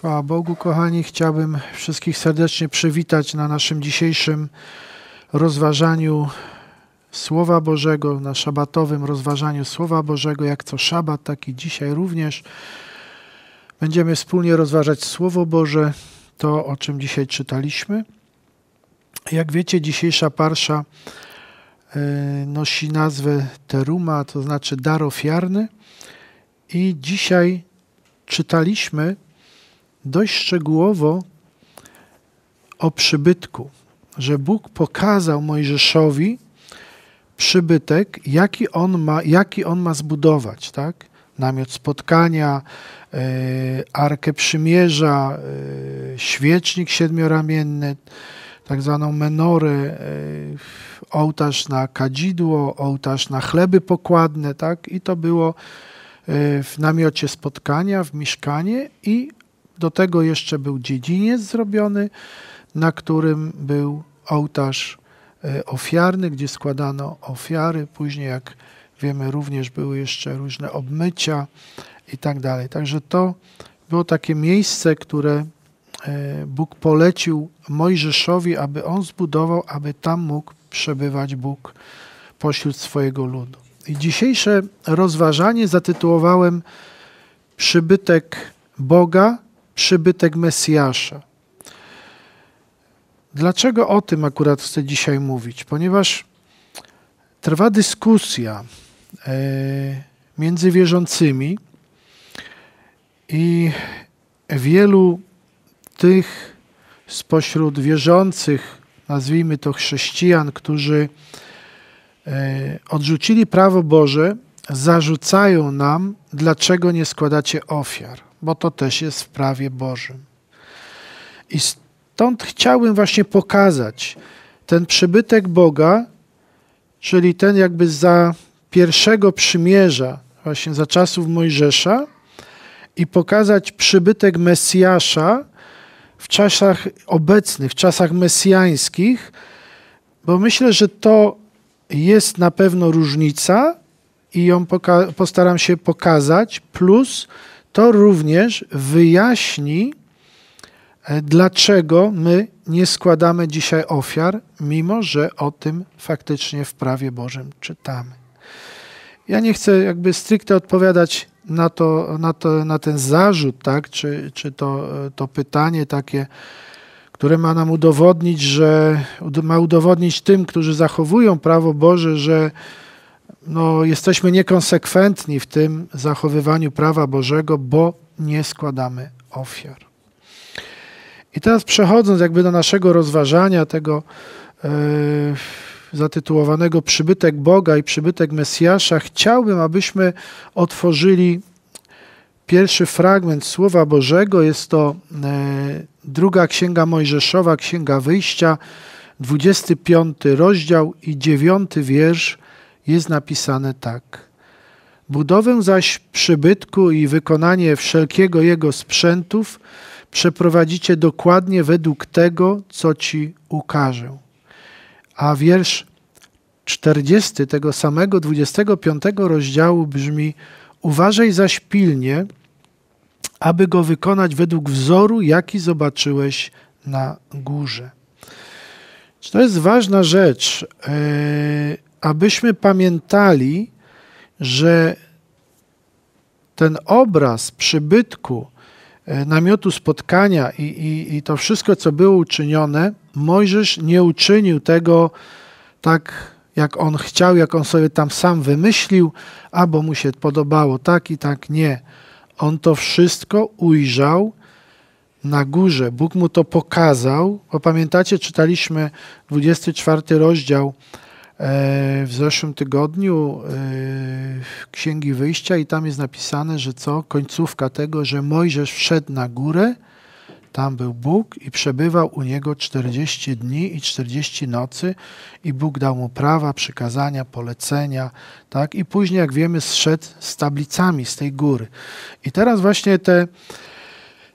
Chwała Bogu, kochani. Chciałbym wszystkich serdecznie przywitać na naszym dzisiejszym rozważaniu Słowa Bożego, na szabatowym rozważaniu Słowa Bożego, jak co szabat, tak i dzisiaj również. Będziemy wspólnie rozważać Słowo Boże, to o czym dzisiaj czytaliśmy. Jak wiecie, dzisiejsza parsza e, nosi nazwę Teruma, to znaczy dar ofiarny. I dzisiaj czytaliśmy dość szczegółowo o przybytku, że Bóg pokazał Mojżeszowi przybytek, jaki on ma, jaki on ma zbudować, tak? Namiot spotkania, e, arkę przymierza, e, świecznik siedmioramienny, tak zwaną menorę, y, ołtarz na kadzidło, ołtarz na chleby pokładne, tak? I to było w namiocie spotkania, w mieszkanie i do tego jeszcze był dziedziniec zrobiony, na którym był ołtarz e, ofiarny, gdzie składano ofiary. Później, jak wiemy, również były jeszcze różne obmycia i tak dalej. Także to było takie miejsce, które e, Bóg polecił Mojżeszowi, aby on zbudował, aby tam mógł przebywać Bóg pośród swojego ludu. I dzisiejsze rozważanie zatytułowałem Przybytek Boga przybytek Mesjasza. Dlaczego o tym akurat chcę dzisiaj mówić? Ponieważ trwa dyskusja e, między wierzącymi i wielu tych spośród wierzących, nazwijmy to chrześcijan, którzy e, odrzucili prawo Boże, zarzucają nam, dlaczego nie składacie ofiar bo to też jest w prawie Bożym. I stąd chciałbym właśnie pokazać ten przybytek Boga, czyli ten jakby za pierwszego przymierza, właśnie za czasów Mojżesza, i pokazać przybytek Mesjasza w czasach obecnych, w czasach mesjańskich, bo myślę, że to jest na pewno różnica i ją postaram się pokazać, plus to również wyjaśni, e, dlaczego my nie składamy dzisiaj ofiar, mimo że o tym faktycznie w prawie Bożym czytamy. Ja nie chcę jakby stricte odpowiadać na, to, na, to, na ten zarzut, tak? czy, czy to, e, to pytanie takie, które ma nam udowodnić, że ma udowodnić tym, którzy zachowują prawo Boże, że no, jesteśmy niekonsekwentni w tym zachowywaniu prawa Bożego, bo nie składamy ofiar. I teraz przechodząc jakby do naszego rozważania tego yy, zatytułowanego Przybytek Boga i Przybytek Mesjasza, chciałbym, abyśmy otworzyli pierwszy fragment Słowa Bożego. Jest to yy, druga Księga Mojżeszowa, Księga Wyjścia, 25 rozdział i 9 wiersz jest napisane tak. Budowę zaś przybytku i wykonanie wszelkiego jego sprzętów przeprowadzicie dokładnie według tego, co ci ukażę. A wiersz 40 tego samego 25 rozdziału brzmi: Uważaj zaś pilnie, aby go wykonać według wzoru, jaki zobaczyłeś na górze. to jest ważna rzecz? Yy abyśmy pamiętali, że ten obraz przybytku, e, namiotu spotkania i, i, i, to wszystko, co było uczynione, Mojżesz nie uczynił tego tak, jak on chciał, jak on sobie tam sam wymyślił, albo mu się podobało tak i tak. Nie. On to wszystko ujrzał na górze. Bóg mu to pokazał, bo pamiętacie, czytaliśmy 24 rozdział E, w zeszłym tygodniu e, Księgi Wyjścia i tam jest napisane, że co? Końcówka tego, że Mojżesz wszedł na górę, tam był Bóg i przebywał u niego 40 dni i 40 nocy i Bóg dał mu prawa, przykazania, polecenia, tak? I później, jak wiemy, zszedł z tablicami z tej góry. I teraz właśnie te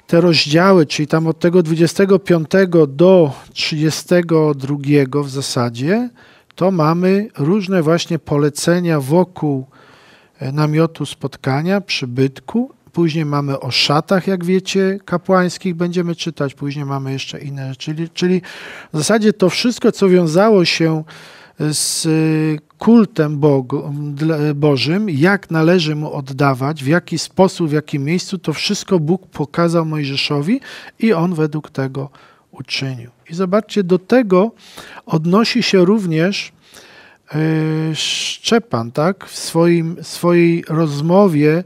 te rozdziały, czyli tam od tego 25 do 32 w zasadzie, to mamy różne właśnie polecenia wokół e, namiotu spotkania, przybytku. Później mamy o szatach, jak wiecie, kapłańskich będziemy czytać, później mamy jeszcze inne rzeczy. Czyli, czyli w zasadzie to wszystko, co wiązało się z e, kultem Bogu, e, Bożym, jak należy mu oddawać, w jaki sposób, w jakim miejscu, to wszystko Bóg pokazał Mojżeszowi i on według tego uczynił. I zobaczcie, do tego odnosi się również e, Szczepan, tak? W swoim, swojej rozmowie,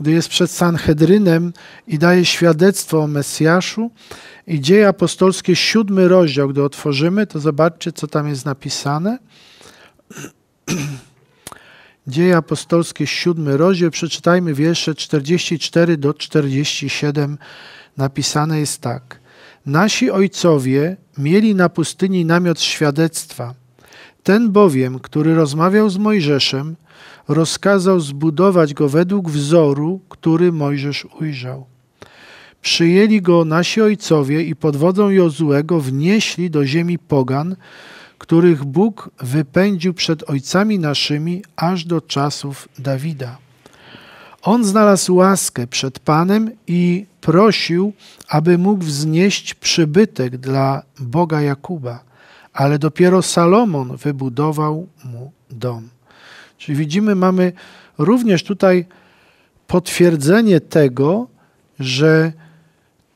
gdy jest przed Sanhedrynem i daje świadectwo o Mesjaszu. I Dzieje Apostolskie, siódmy rozdział, gdy otworzymy, to zobaczcie, co tam jest napisane. Dzieje Apostolskie, siódmy rozdział, przeczytajmy wiersze 44 do 47. Napisane jest tak. Nasi ojcowie mieli na pustyni namiot świadectwa. Ten bowiem, który rozmawiał z Mojżeszem, rozkazał zbudować go według wzoru, który Mojżesz ujrzał. Przyjęli go nasi ojcowie i pod wodzą Jozuego wnieśli do ziemi pogan, których Bóg wypędził przed ojcami naszymi aż do czasów Dawida. On znalazł łaskę przed Panem i prosił, aby mógł wznieść przybytek dla Boga Jakuba, ale dopiero Salomon wybudował mu dom. Czyli widzimy, mamy również tutaj potwierdzenie tego, że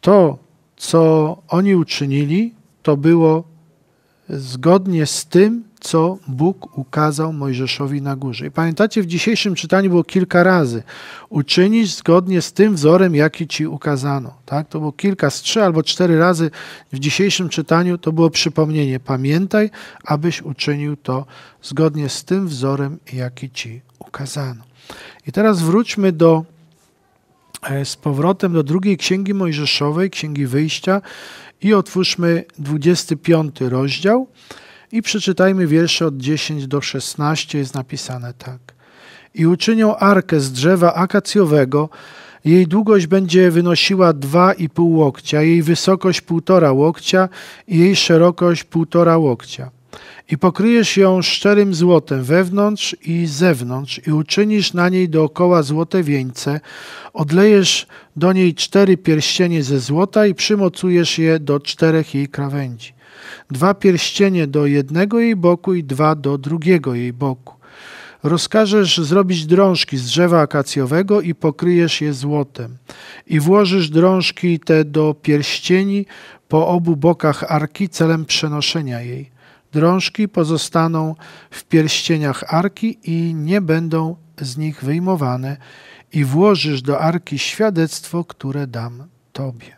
to, co oni uczynili, to było zgodnie z tym, co Bóg ukazał Mojżeszowi na górze. I pamiętacie, w dzisiejszym czytaniu było kilka razy. Uczynisz zgodnie z tym wzorem, jaki ci ukazano. Tak? To było kilka z trzy albo cztery razy w dzisiejszym czytaniu. To było przypomnienie. Pamiętaj, abyś uczynił to zgodnie z tym wzorem, jaki ci ukazano. I teraz wróćmy do e, z powrotem do drugiej księgi Mojżeszowej, księgi wyjścia i otwórzmy 25 rozdział. I przeczytajmy wiersze od 10 do 16, jest napisane tak. I uczynią arkę z drzewa akacjowego, jej długość będzie wynosiła 2,5 łokcia, jej wysokość 1,5 łokcia i jej szerokość 1,5 łokcia. I pokryjesz ją szczerym złotem wewnątrz i zewnątrz, i uczynisz na niej dookoła złote wieńce. Odlejesz do niej cztery pierścienie ze złota i przymocujesz je do czterech jej krawędzi dwa pierścienie do jednego jej boku i dwa do drugiego jej boku. Rozkażesz zrobić drążki z drzewa akacjowego i pokryjesz je złotem. I włożysz drążki te do pierścieni po obu bokach arki celem przenoszenia jej. Drążki pozostaną w pierścieniach arki i nie będą z nich wyjmowane, i włożysz do arki świadectwo, które dam Tobie.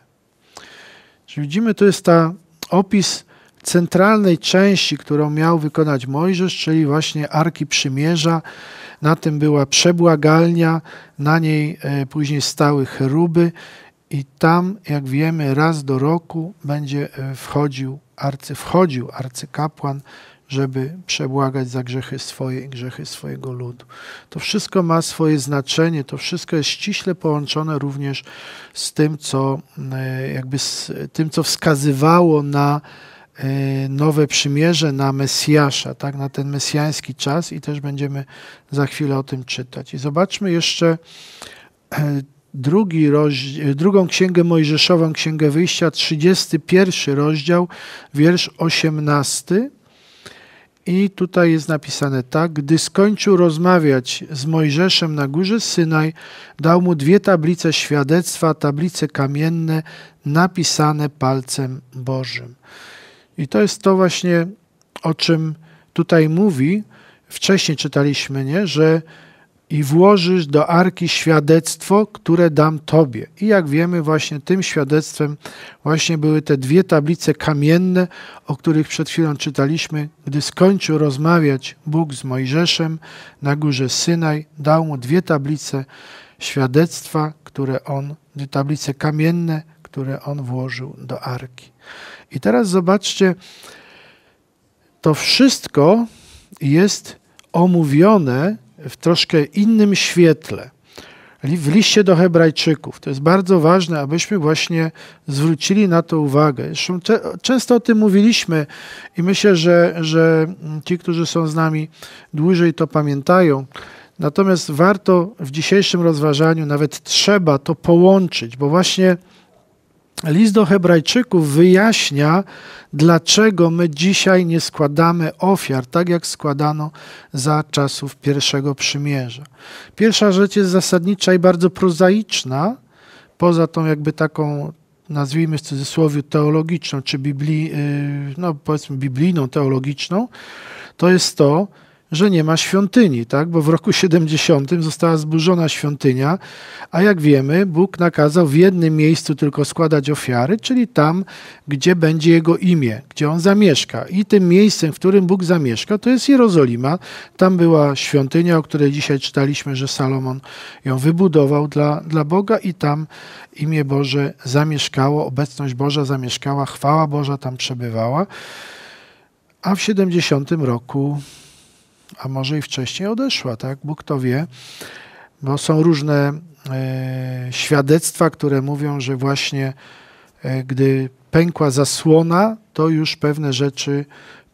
Czyli widzimy, to jest ta opis centralnej części, którą miał wykonać Mojżesz, czyli właśnie Arki Przymierza. Na tym była przebłagalnia, na niej e, później stały cheruby i tam, jak wiemy, raz do roku będzie e, wchodził, arcy, wchodził arcykapłan, żeby przebłagać za grzechy swoje i grzechy swojego ludu. To wszystko ma swoje znaczenie, to wszystko jest ściśle połączone również z tym, co e, jakby z tym, co wskazywało na Y, nowe przymierze na Mesjasza, tak, na ten mesjański czas i też będziemy za chwilę o tym czytać. I zobaczmy jeszcze e, drugi e, drugą księgę Mojżeszową, księgę wyjścia, 31 rozdział, wiersz 18. I tutaj jest napisane tak: Gdy skończył rozmawiać z Mojżeszem na górze Synaj, dał mu dwie tablice świadectwa, tablice kamienne, napisane palcem Bożym. I to jest to właśnie, o czym tutaj mówi, wcześniej czytaliśmy, nie? że i włożysz do arki świadectwo, które dam Tobie. I jak wiemy, właśnie tym świadectwem właśnie były te dwie tablice kamienne, o których przed chwilą czytaliśmy. Gdy skończył rozmawiać Bóg z Mojżeszem na górze Synaj, dał mu dwie tablice świadectwa, które on, dwie tablice kamienne, które on włożył do arki. I teraz zobaczcie, to wszystko jest omówione w troszkę innym świetle. W liście do Hebrajczyków. To jest bardzo ważne, abyśmy właśnie zwrócili na to uwagę. często o tym mówiliśmy i myślę, że, że ci, którzy są z nami dłużej, to pamiętają. Natomiast warto w dzisiejszym rozważaniu, nawet trzeba to połączyć, bo właśnie List do Hebrajczyków wyjaśnia, dlaczego my dzisiaj nie składamy ofiar, tak jak składano za czasów pierwszego przymierza. Pierwsza rzecz jest zasadnicza i bardzo prozaiczna, poza tą jakby taką, nazwijmy w cudzysłowie, teologiczną, czy bibli, y, no powiedzmy biblijną, teologiczną, to jest to, że nie ma świątyni, tak? bo w roku 70 została zburzona świątynia, a jak wiemy, Bóg nakazał w jednym miejscu tylko składać ofiary, czyli tam, gdzie będzie jego imię, gdzie on zamieszka. I tym miejscem, w którym Bóg zamieszka, to jest Jerozolima. Tam była świątynia, o której dzisiaj czytaliśmy, że Salomon ją wybudował dla, dla Boga, i tam imię Boże zamieszkało, obecność Boża zamieszkała, chwała Boża tam przebywała. A w 70 roku a może i wcześniej odeszła, tak? Bóg to wie, bo są różne e, świadectwa, które mówią, że właśnie e, gdy pękła zasłona, to już pewne rzeczy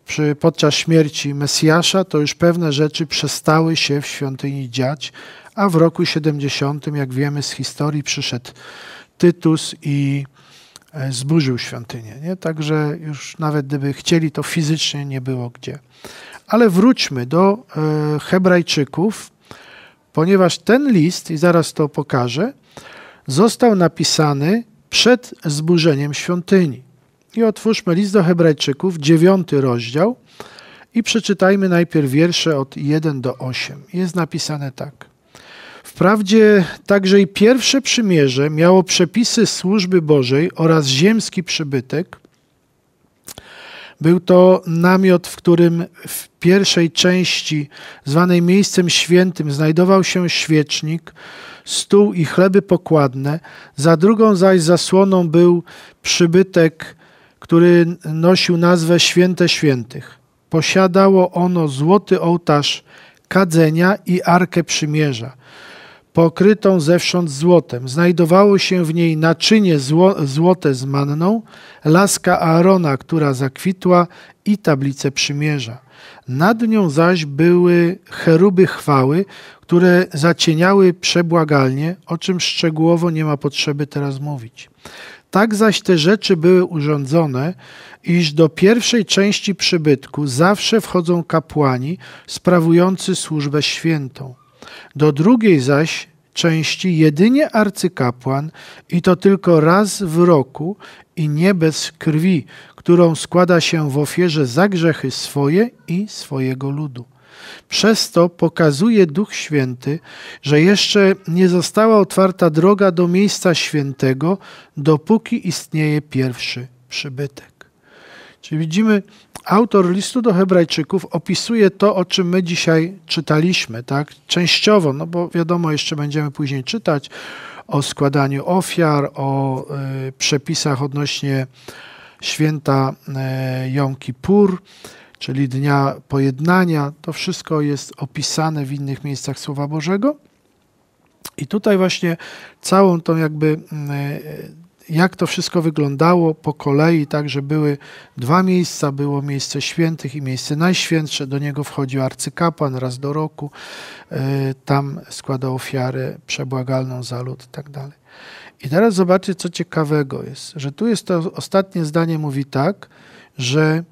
przy, podczas śmierci Mesjasza, to już pewne rzeczy przestały się w świątyni dziać, a w roku 70, jak wiemy z historii, przyszedł Tytus i e, zburzył świątynię. Nie? Także już nawet gdyby chcieli, to fizycznie nie było gdzie. Ale wróćmy do e, Hebrajczyków, ponieważ ten list, i zaraz to pokażę, został napisany przed zburzeniem świątyni. I otwórzmy list do Hebrajczyków, dziewiąty rozdział, i przeczytajmy najpierw wiersze od 1 do 8. Jest napisane tak. Wprawdzie także i pierwsze przymierze miało przepisy służby Bożej oraz ziemski przybytek, był to namiot, w którym w pierwszej części, zwanej miejscem świętym, znajdował się świecznik, stół i chleby pokładne, za drugą zaś zasłoną był przybytek, który nosił nazwę Święte Świętych. Posiadało ono złoty ołtarz kadzenia i arkę przymierza pokrytą zewsząd złotem. Znajdowało się w niej naczynie zło, złote z manną, laska Aarona, która zakwitła i tablice przymierza. Nad nią zaś były cheruby chwały, które zacieniały przebłagalnie, o czym szczegółowo nie ma potrzeby teraz mówić. Tak zaś te rzeczy były urządzone, iż do pierwszej części przybytku zawsze wchodzą kapłani sprawujący służbę świętą. Do drugiej zaś części jedynie arcykapłan i to tylko raz w roku i nie bez krwi, którą składa się w ofierze za grzechy swoje i swojego ludu. Przez to pokazuje Duch Święty, że jeszcze nie została otwarta droga do miejsca świętego, dopóki istnieje pierwszy przybytek. Czyli widzimy, autor listu do Hebrajczyków opisuje to, o czym my dzisiaj czytaliśmy, tak? Częściowo, no bo wiadomo, jeszcze będziemy później czytać o składaniu ofiar, o y, przepisach odnośnie święta y, Kippur, czyli Dnia Pojednania. To wszystko jest opisane w innych miejscach Słowa Bożego. I tutaj właśnie całą tą jakby y, jak to wszystko wyglądało po kolei, tak, że były dwa miejsca, było miejsce świętych i miejsce najświętsze, do niego wchodził arcykapłan raz do roku, e, tam składał ofiarę przebłagalną za lud i tak dalej. I teraz zobaczcie, co ciekawego jest, że tu jest to ostatnie zdanie, mówi tak, że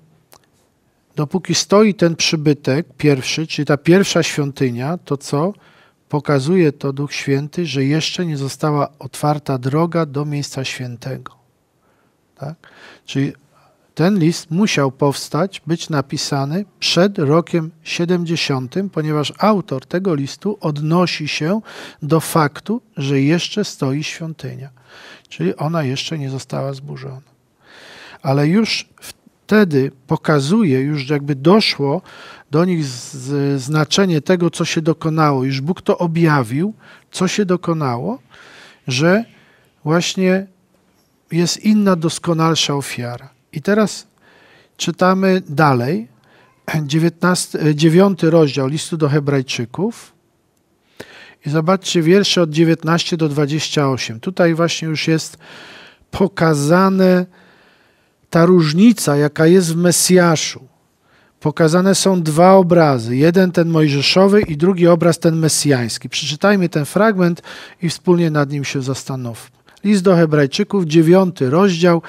dopóki stoi ten przybytek pierwszy, czyli ta pierwsza świątynia, to co? Pokazuje to Duch Święty, że jeszcze nie została otwarta droga do miejsca świętego. Tak? Czyli ten list musiał powstać, być napisany przed rokiem 70, ponieważ autor tego listu odnosi się do faktu, że jeszcze stoi świątynia, czyli ona jeszcze nie została zburzona. Ale już w wtedy pokazuje już, jakby doszło do nich znaczenie tego, co się dokonało. Już Bóg to objawił, co się dokonało, że właśnie jest inna, doskonalsza ofiara. I teraz czytamy dalej, 19, 9 rozdział listu do Hebrajczyków. I zobaczcie wiersze od 19 do 28. Tutaj właśnie już jest pokazane ta różnica, jaka jest w Mesjaszu, pokazane są dwa obrazy. Jeden ten mojżeszowy i drugi obraz ten mesjański. Przeczytajmy ten fragment i wspólnie nad nim się zastanówmy. List do Hebrajczyków, dziewiąty rozdział,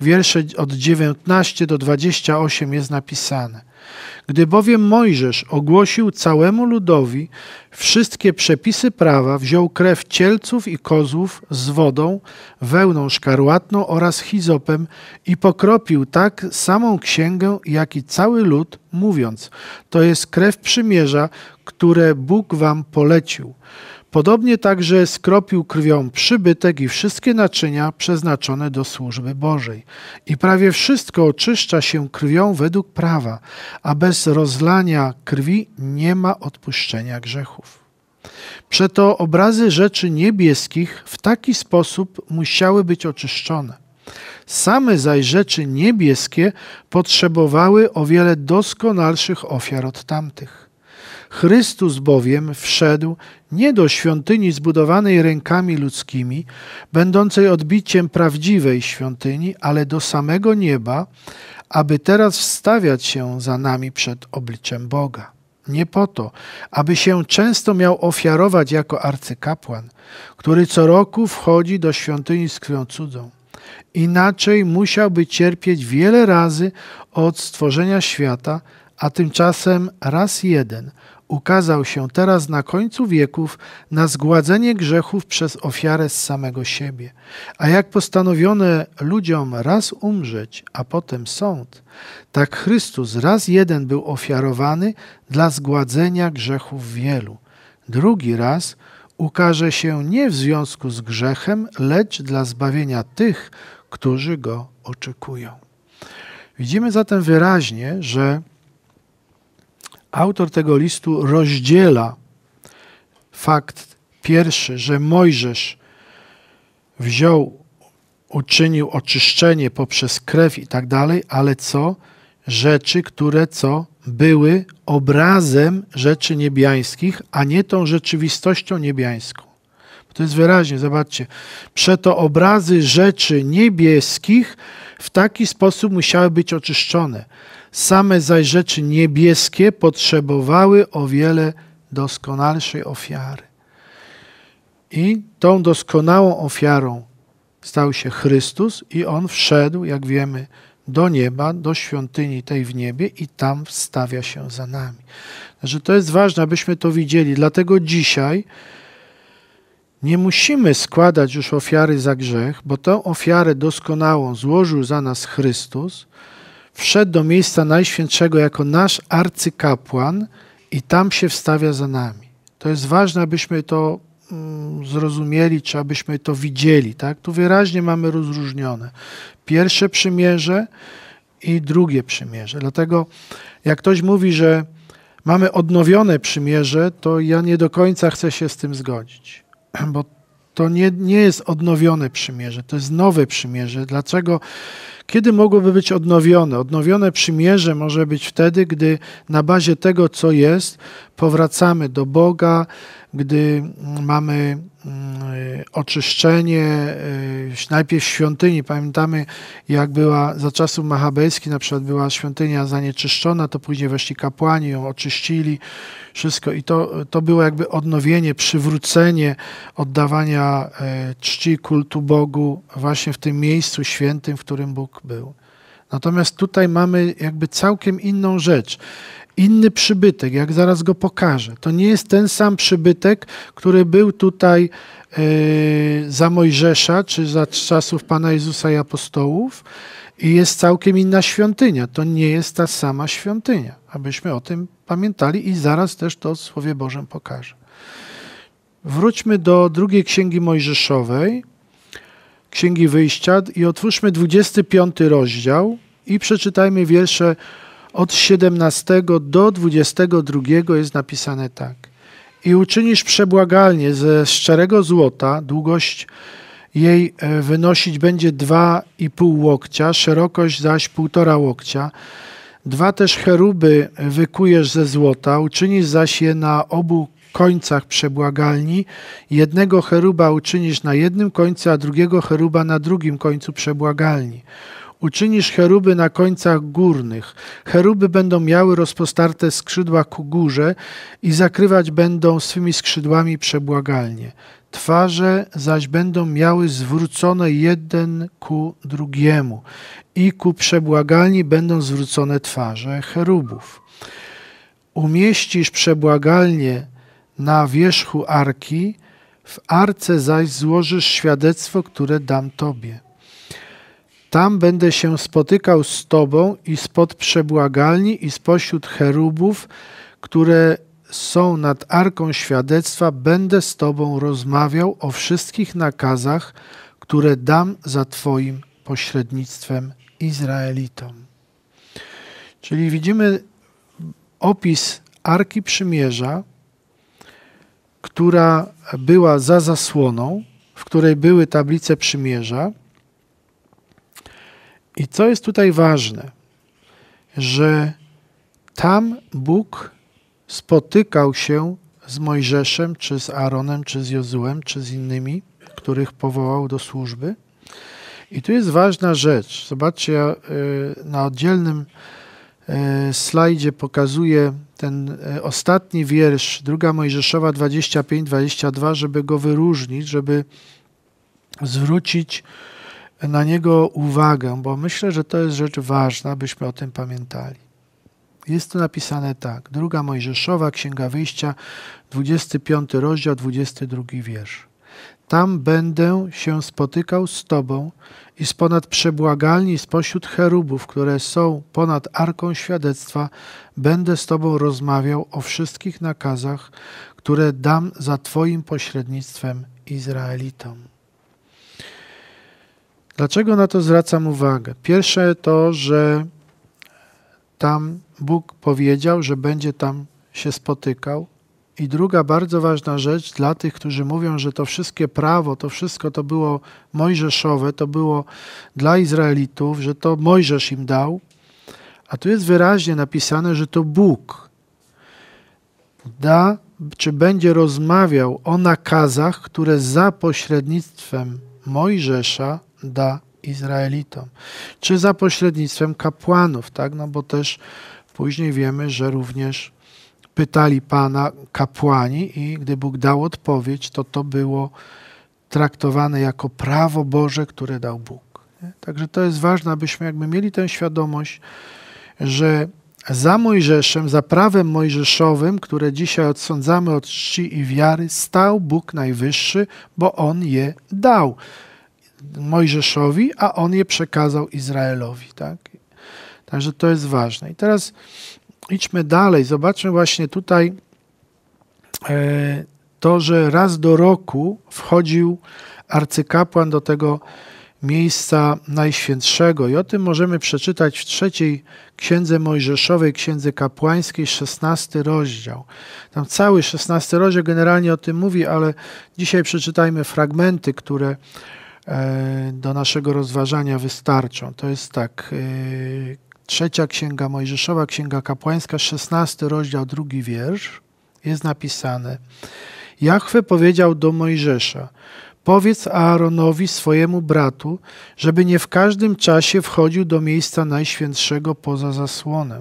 wiersze od 19 do 28 jest napisane. Gdy bowiem Mojżesz ogłosił całemu ludowi wszystkie przepisy prawa, wziął krew cielców i kozłów z wodą, wełną szkarłatną oraz chizopem i pokropił tak samą księgę, jak i cały lud, mówiąc: To jest krew przymierza, które Bóg wam polecił. Podobnie także skropił krwią przybytek i wszystkie naczynia przeznaczone do służby Bożej. I prawie wszystko oczyszcza się krwią według prawa, a bez rozlania krwi nie ma odpuszczenia grzechów. Przeto obrazy rzeczy niebieskich w taki sposób musiały być oczyszczone. Same zaś rzeczy niebieskie potrzebowały o wiele doskonalszych ofiar od tamtych. Chrystus bowiem wszedł nie do świątyni zbudowanej rękami ludzkimi, będącej odbiciem prawdziwej świątyni, ale do samego nieba, aby teraz wstawiać się za nami przed obliczem Boga. Nie po to, aby się często miał ofiarować jako arcykapłan, który co roku wchodzi do świątyni z krwią cudzą. Inaczej musiałby cierpieć wiele razy od stworzenia świata, a tymczasem raz jeden ukazał się teraz na końcu wieków na zgładzenie grzechów przez ofiarę z samego siebie. A jak postanowione ludziom raz umrzeć, a potem sąd, tak Chrystus raz jeden był ofiarowany dla zgładzenia grzechów wielu. Drugi raz ukaże się nie w związku z grzechem, lecz dla zbawienia tych, którzy go oczekują. Widzimy zatem wyraźnie, że autor tego listu rozdziela fakt pierwszy, że Mojżesz wziął, uczynił oczyszczenie poprzez krew i tak dalej, ale co? Rzeczy, które co? Były obrazem rzeczy niebiańskich, a nie tą rzeczywistością niebiańską. To jest wyraźnie, zobaczcie. Przeto obrazy rzeczy niebieskich w taki sposób musiały być oczyszczone Same zaś rzeczy niebieskie potrzebowały o wiele doskonalszej ofiary. I tą doskonałą ofiarą stał się Chrystus, i on wszedł, jak wiemy, do nieba, do świątyni tej w niebie i tam wstawia się za nami. Także znaczy, to jest ważne, abyśmy to widzieli. Dlatego dzisiaj nie musimy składać już ofiary za grzech, bo tę ofiarę doskonałą złożył za nas Chrystus wszedł do miejsca Najświętszego jako nasz arcykapłan i tam się wstawia za nami. To jest ważne, abyśmy to mm, zrozumieli, czy abyśmy to widzieli. Tak? Tu wyraźnie mamy rozróżnione pierwsze przymierze i drugie przymierze. Dlatego jak ktoś mówi, że mamy odnowione przymierze, to ja nie do końca chcę się z tym zgodzić, bo to nie, nie jest odnowione przymierze, to jest nowe przymierze. Dlaczego kiedy mogłoby być odnowione? Odnowione przymierze może być wtedy, gdy na bazie tego, co jest, powracamy do Boga, gdy mm, mamy mm, oczyszczenie, y, najpierw świątyni. Pamiętamy, jak była za czasów machabejskich, na przykład była świątynia zanieczyszczona, to później weszli kapłani, ją oczyścili, wszystko. I to, to było jakby odnowienie, przywrócenie oddawania e, czci kultu Bogu właśnie w tym miejscu świętym, w którym Bóg był. Natomiast tutaj mamy jakby całkiem inną rzecz. Inny przybytek, jak zaraz go pokażę. To nie jest ten sam przybytek, który był tutaj e, za Mojżesza, czy za czasów Pana Jezusa i apostołów. I jest całkiem inna świątynia. To nie jest ta sama świątynia, abyśmy o tym pamiętali i zaraz też to w Słowie Bożym pokażę. Wróćmy do drugiej księgi Mojżeszowej. Księgi Wyjścia i otwórzmy 25 rozdział i przeczytajmy wiersze od 17 do 22 jest napisane tak. I uczynisz przebłagalnie ze szczerego złota, długość jej e, wynosić będzie dwa i pół łokcia, szerokość zaś półtora łokcia. Dwa też cheruby wykujesz ze złota, uczynisz zaś je na obu końcach przebłagalni. Jednego cheruba uczynisz na jednym końcu, a drugiego cheruba na drugim końcu przebłagalni. Uczynisz cheruby na końcach górnych. Cheruby będą miały rozpostarte skrzydła ku górze i zakrywać będą swymi skrzydłami przebłagalnie. Twarze zaś będą miały zwrócone jeden ku drugiemu i ku przebłagalni będą zwrócone twarze cherubów. Umieścisz przebłagalnie na wierzchu arki, w arce zaś złożysz świadectwo, które dam Tobie. Tam będę się spotykał z Tobą i spod przebłagalni i spośród cherubów, które są nad arką świadectwa, będę z Tobą rozmawiał o wszystkich nakazach, które dam za Twoim pośrednictwem Izraelitom. Czyli widzimy opis Arki Przymierza, która była za zasłoną, w której były tablice przymierza. I co jest tutaj ważne, że tam Bóg spotykał się z Mojżeszem, czy z Aaronem, czy z Jozułem, czy z innymi, których powołał do służby. I tu jest ważna rzecz. Zobaczcie, ja y, na oddzielnym y, slajdzie pokazuję ten e, ostatni wiersz, druga Mojżeszowa 25-22, żeby go wyróżnić, żeby zwrócić na niego uwagę, bo myślę, że to jest rzecz ważna, byśmy o tym pamiętali. Jest tu napisane tak, druga Mojżeszowa, Księga Wyjścia, 25 rozdział, 22 wiersz. Tam będę się spotykał z Tobą i z ponad przebłagalni spośród cherubów, które są ponad arką świadectwa, będę z Tobą rozmawiał o wszystkich nakazach, które dam za Twoim pośrednictwem Izraelitom. Dlaczego na to zwracam uwagę? Pierwsze to, że tam Bóg powiedział, że będzie tam się spotykał, i druga bardzo ważna rzecz dla tych, którzy mówią, że to wszystkie prawo, to wszystko to było mojżeszowe, to było dla Izraelitów, że to Mojżesz im dał. A tu jest wyraźnie napisane, że to Bóg da, czy będzie rozmawiał o nakazach, które za pośrednictwem Mojżesza da Izraelitom, czy za pośrednictwem kapłanów, tak? No bo też później wiemy, że również pytali Pana kapłani i gdy Bóg dał odpowiedź, to to było traktowane jako prawo Boże, które dał Bóg. Także to jest ważne, abyśmy jakby mieli tę świadomość, że za Mojżeszem, za prawem mojżeszowym, które dzisiaj odsądzamy od czci i wiary, stał Bóg Najwyższy, bo On je dał Mojżeszowi, a On je przekazał Izraelowi. Tak? Także to jest ważne. I teraz idźmy dalej. Zobaczmy właśnie tutaj e, to, że raz do roku wchodził arcykapłan do tego miejsca najświętszego. I o tym możemy przeczytać w trzeciej księdze Mojżeszowej, księdze kapłańskiej, szesnasty rozdział. Tam cały szesnasty rozdział generalnie o tym mówi, ale dzisiaj przeczytajmy fragmenty, które e, do naszego rozważania wystarczą. To jest tak. E, Trzecia Księga Mojżeszowa, Księga Kapłańska, szesnasty rozdział, drugi wiersz, jest napisane. Jachwe powiedział do Mojżesza, powiedz Aaronowi, swojemu bratu, żeby nie w każdym czasie wchodził do miejsca najświętszego poza zasłonę,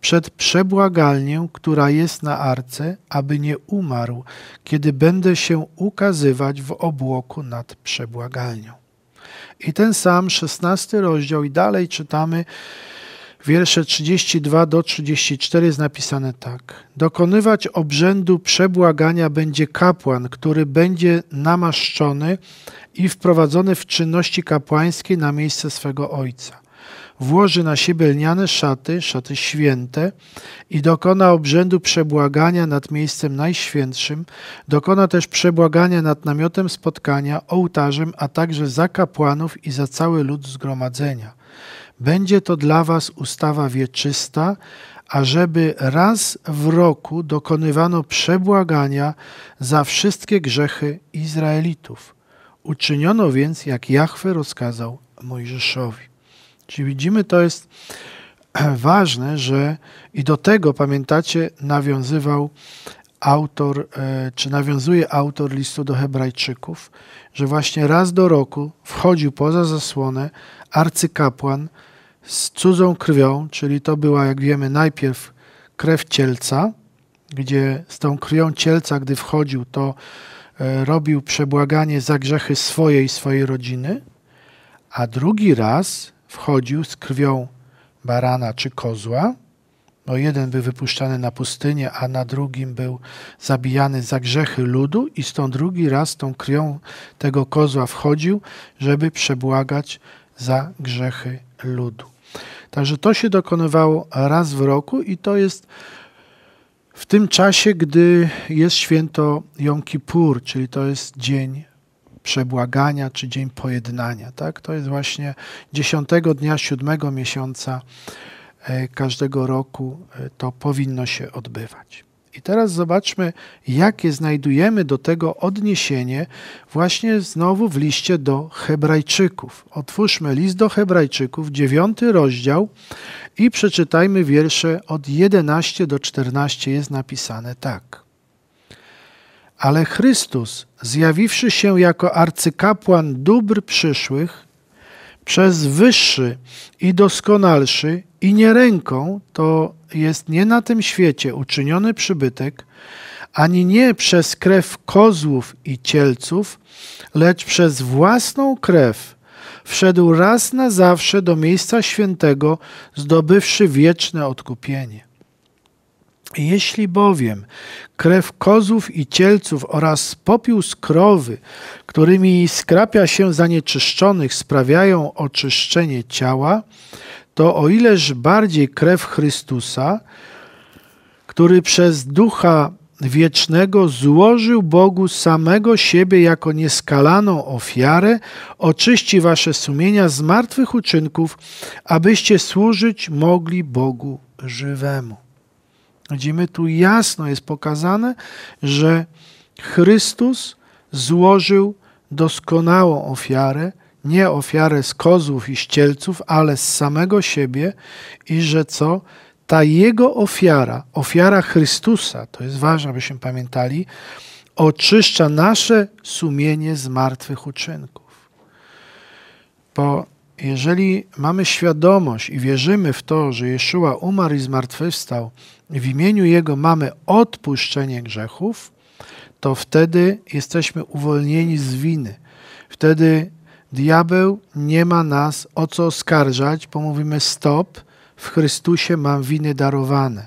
przed przebłagalnię, która jest na arce, aby nie umarł, kiedy będę się ukazywać w obłoku nad przebłagalnią. I ten sam szesnasty rozdział i dalej czytamy wiersze 32 do 34 jest napisane tak. Dokonywać obrzędu przebłagania będzie kapłan, który będzie namaszczony i wprowadzony w czynności kapłańskie na miejsce swego ojca. Włoży na siebie lniane szaty, szaty święte i dokona obrzędu przebłagania nad miejscem najświętszym, dokona też przebłagania nad namiotem spotkania, ołtarzem, a także za kapłanów i za cały lud zgromadzenia będzie to dla was ustawa wieczysta, ażeby raz w roku dokonywano przebłagania za wszystkie grzechy Izraelitów. Uczyniono więc, jak Jahwe rozkazał Mojżeszowi. Czyli widzimy, to jest ważne, że i do tego, pamiętacie, nawiązywał autor, e, czy nawiązuje autor listu do Hebrajczyków, że właśnie raz do roku wchodził poza zasłonę arcykapłan z cudzą krwią, czyli to była, jak wiemy, najpierw krew cielca, gdzie z tą krwią cielca, gdy wchodził, to e, robił przebłaganie za grzechy swojej i swojej rodziny, a drugi raz wchodził z krwią barana czy kozła. bo no, jeden był wypuszczany na pustynię, a na drugim był zabijany za grzechy ludu i z tą drugi raz tą krwią tego kozła wchodził, żeby przebłagać za grzechy ludu. Także to się dokonywało raz w roku i to jest w tym czasie, gdy jest święto Jom Kippur, czyli to jest dzień przebłagania czy dzień pojednania. Tak? To jest właśnie 10 dnia 7 miesiąca e, każdego roku e, to powinno się odbywać. I teraz zobaczmy, jakie znajdujemy do tego odniesienie właśnie znowu w liście do Hebrajczyków. Otwórzmy list do Hebrajczyków, dziewiąty rozdział i przeczytajmy wiersze od 11 do 14 jest napisane tak. Ale Chrystus, zjawiwszy się jako arcykapłan dóbr przyszłych, przez wyższy i doskonalszy i nie ręką, to jest nie na tym świecie uczyniony przybytek, ani nie przez krew kozłów i cielców, lecz przez własną krew wszedł raz na zawsze do miejsca świętego, zdobywszy wieczne odkupienie. Jeśli bowiem krew kozłów i cielców oraz popiół z krowy, którymi skrapia się zanieczyszczonych, sprawiają oczyszczenie ciała, to o ileż bardziej krew Chrystusa, który przez ducha wiecznego złożył Bogu samego siebie jako nieskalaną ofiarę, oczyści wasze sumienia z martwych uczynków, abyście służyć mogli Bogu żywemu. Widzimy tu jasno jest pokazane, że Chrystus złożył doskonałą ofiarę, nie ofiarę z kozłów i ścielców, ale z samego siebie i że co? Ta jego ofiara, ofiara Chrystusa, to jest ważne, abyśmy pamiętali, oczyszcza nasze sumienie z martwych uczynków. Bo jeżeli mamy świadomość i wierzymy w to, że Jeszua umarł i zmartwychwstał, w imieniu Jego mamy odpuszczenie grzechów, to wtedy jesteśmy uwolnieni z winy. Wtedy Diabeł nie ma nas o co oskarżać, bo mówimy stop, w Chrystusie mam winy darowane.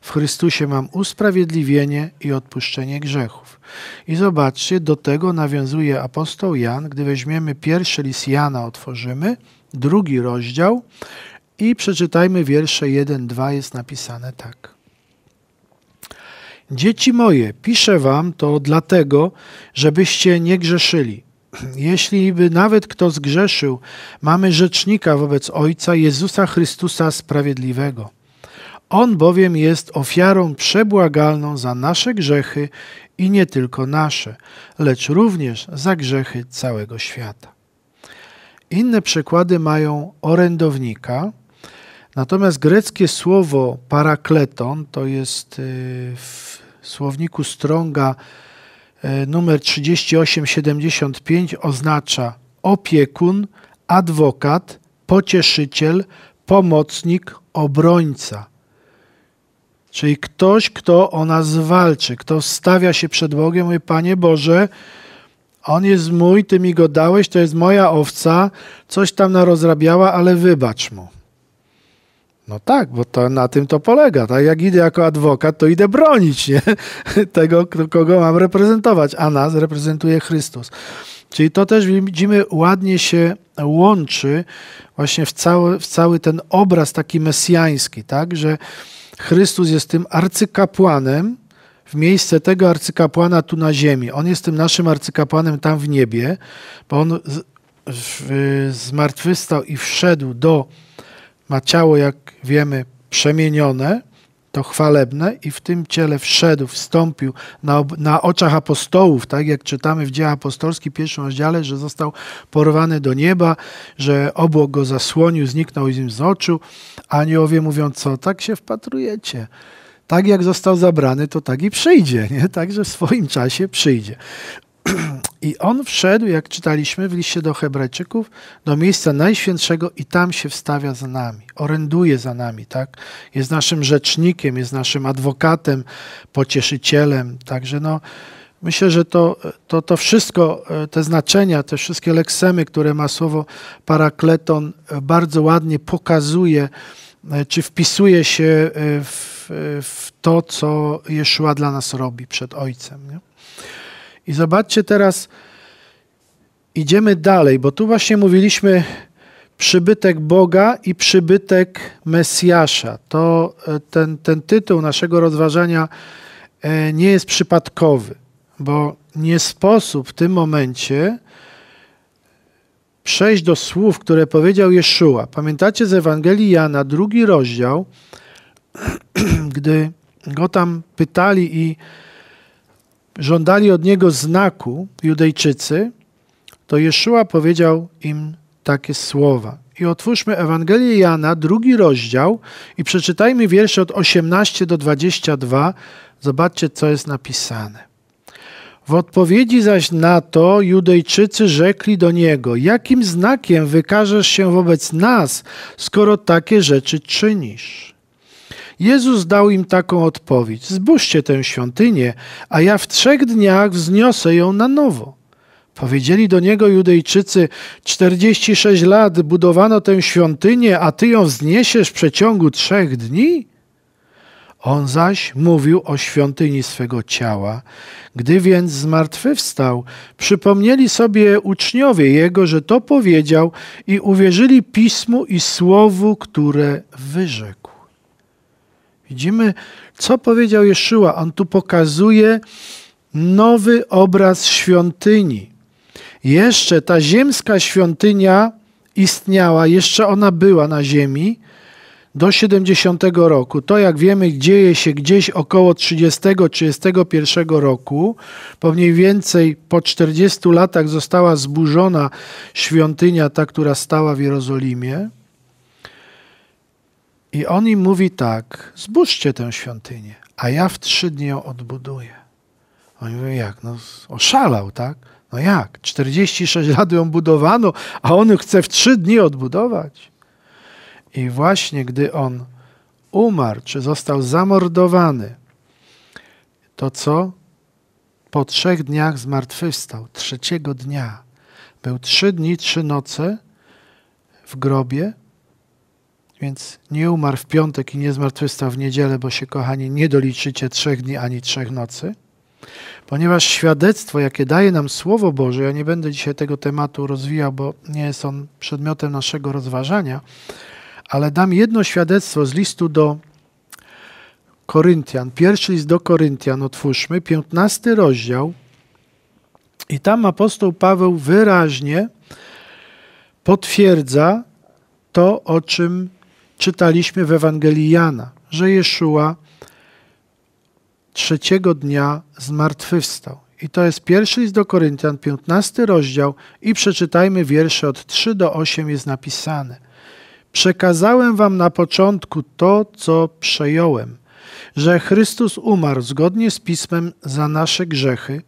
W Chrystusie mam usprawiedliwienie i odpuszczenie grzechów. I zobaczcie, do tego nawiązuje apostoł Jan, gdy weźmiemy pierwszy list Jana, otworzymy, drugi rozdział i przeczytajmy wiersze 1-2, jest napisane tak. Dzieci moje, piszę wam to dlatego, żebyście nie grzeszyli. Jeśli by nawet kto zgrzeszył, mamy rzecznika wobec Ojca Jezusa Chrystusa Sprawiedliwego. On bowiem jest ofiarą przebłagalną za nasze grzechy i nie tylko nasze, lecz również za grzechy całego świata. Inne przykłady mają orędownika, natomiast greckie słowo parakleton to jest y, w słowniku Stronga E, numer 3875 oznacza opiekun, adwokat, pocieszyciel, pomocnik, obrońca. Czyli ktoś, kto o nas walczy, kto stawia się przed Bogiem, mówi: Panie Boże, on jest mój, ty mi go dałeś, to jest moja owca, coś tam narozrabiała, ale wybacz mu. No tak, bo to, na tym to polega. Tak? Jak idę jako adwokat, to idę bronić nie? tego, kogo mam reprezentować, a nas reprezentuje Chrystus. Czyli to też widzimy ładnie się łączy właśnie w cały, w cały ten obraz taki mesjański, tak? że Chrystus jest tym arcykapłanem w miejsce tego arcykapłana tu na ziemi. On jest tym naszym arcykapłanem tam w niebie, bo on z, w, zmartwychwstał i wszedł do ma ciało, jak wiemy, przemienione, to chwalebne i w tym ciele wszedł, wstąpił na, na oczach apostołów, tak jak czytamy w dziejach apostolskich, pierwszym rozdziale, że został porwany do nieba, że obłok go zasłonił, zniknął im z oczu. Aniołowie mówią, co tak się wpatrujecie? Tak jak został zabrany, to tak i przyjdzie, nie? Także w swoim czasie przyjdzie. I on wszedł, jak czytaliśmy w liście do Hebrajczyków, do miejsca najświętszego i tam się wstawia za nami, oręduje za nami, tak? Jest naszym rzecznikiem, jest naszym adwokatem, pocieszycielem. Także no, myślę, że to, to, to wszystko, e, te znaczenia, te wszystkie leksemy, które ma słowo parakleton, e, bardzo ładnie pokazuje, e, czy wpisuje się w, w to, co Jeszua dla nas robi przed Ojcem. Nie? I zobaczcie teraz, idziemy dalej, bo tu właśnie mówiliśmy przybytek Boga i przybytek Mesjasza. To e, ten, ten tytuł naszego rozważania e, nie jest przypadkowy, bo nie sposób w tym momencie przejść do słów, które powiedział Jeszua. Pamiętacie z Ewangelii Jana, drugi rozdział, gdy go tam pytali i żądali od niego znaku Judejczycy, to Jeszua powiedział im takie słowa. I otwórzmy Ewangelię Jana, drugi rozdział, i przeczytajmy wiersze od 18 do 22. Zobaczcie, co jest napisane. W odpowiedzi zaś na to Judejczycy rzekli do niego: Jakim znakiem wykażesz się wobec nas, skoro takie rzeczy czynisz? Jezus dał im taką odpowiedź: Zbóżcie tę świątynię, a ja w trzech dniach wzniosę ją na nowo. Powiedzieli do niego Judejczycy: 46 lat budowano tę świątynię, a ty ją wzniesiesz w przeciągu trzech dni? On zaś mówił o świątyni swego ciała. Gdy więc zmartwychwstał, przypomnieli sobie uczniowie jego, że to powiedział i uwierzyli pismu i słowu, które wyrzekł. Widzimy, co powiedział Jeszyła. On tu pokazuje nowy obraz świątyni. Jeszcze ta ziemska świątynia istniała, jeszcze ona była na ziemi do 70 roku. To, jak wiemy, dzieje się gdzieś około 30-31 roku. Po mniej więcej po 40 latach została zburzona świątynia, ta, która stała w Jerozolimie. I on im mówi tak, zbóżcie tę świątynię, a ja w trzy dni ją odbuduję. Oni mówią, jak? No oszalał, tak? No jak? 46 lat ją budowano, a on chce w trzy dni odbudować. I właśnie gdy on umarł, czy został zamordowany, to co? Po trzech dniach zmartwychwstał, trzeciego dnia. Był trzy dni, trzy noce w grobie, więc nie umarł w piątek i nie zmartwychwstał w niedzielę, bo się, kochani, nie doliczycie trzech dni ani trzech nocy. Ponieważ świadectwo, jakie daje nam Słowo Boże, ja nie będę dzisiaj tego tematu rozwijał, bo nie jest on przedmiotem naszego rozważania, ale dam jedno świadectwo z listu do Koryntian. Pierwszy list do Koryntian, otwórzmy, piętnasty rozdział. I tam apostoł Paweł wyraźnie potwierdza to, o czym czytaliśmy w Ewangelii Jana, że Jeszua trzeciego dnia zmartwychwstał. I to jest pierwszy list do Koryntian, 15 rozdział i przeczytajmy wiersze od 3 do 8 jest napisane. Przekazałem wam na początku to, co przejąłem, że Chrystus umarł zgodnie z Pismem za nasze grzechy,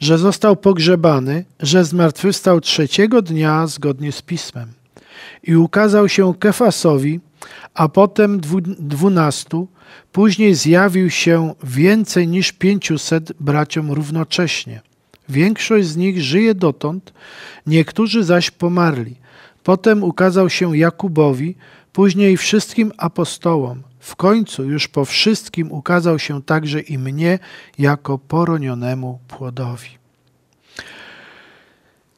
że został pogrzebany, że zmartwychwstał trzeciego dnia zgodnie z Pismem. I ukazał się Kefasowi, a potem dwunastu, później zjawił się więcej niż pięciuset braciom równocześnie. Większość z nich żyje dotąd, niektórzy zaś pomarli. Potem ukazał się Jakubowi, później wszystkim apostołom. W końcu już po wszystkim ukazał się także i mnie jako poronionemu płodowi.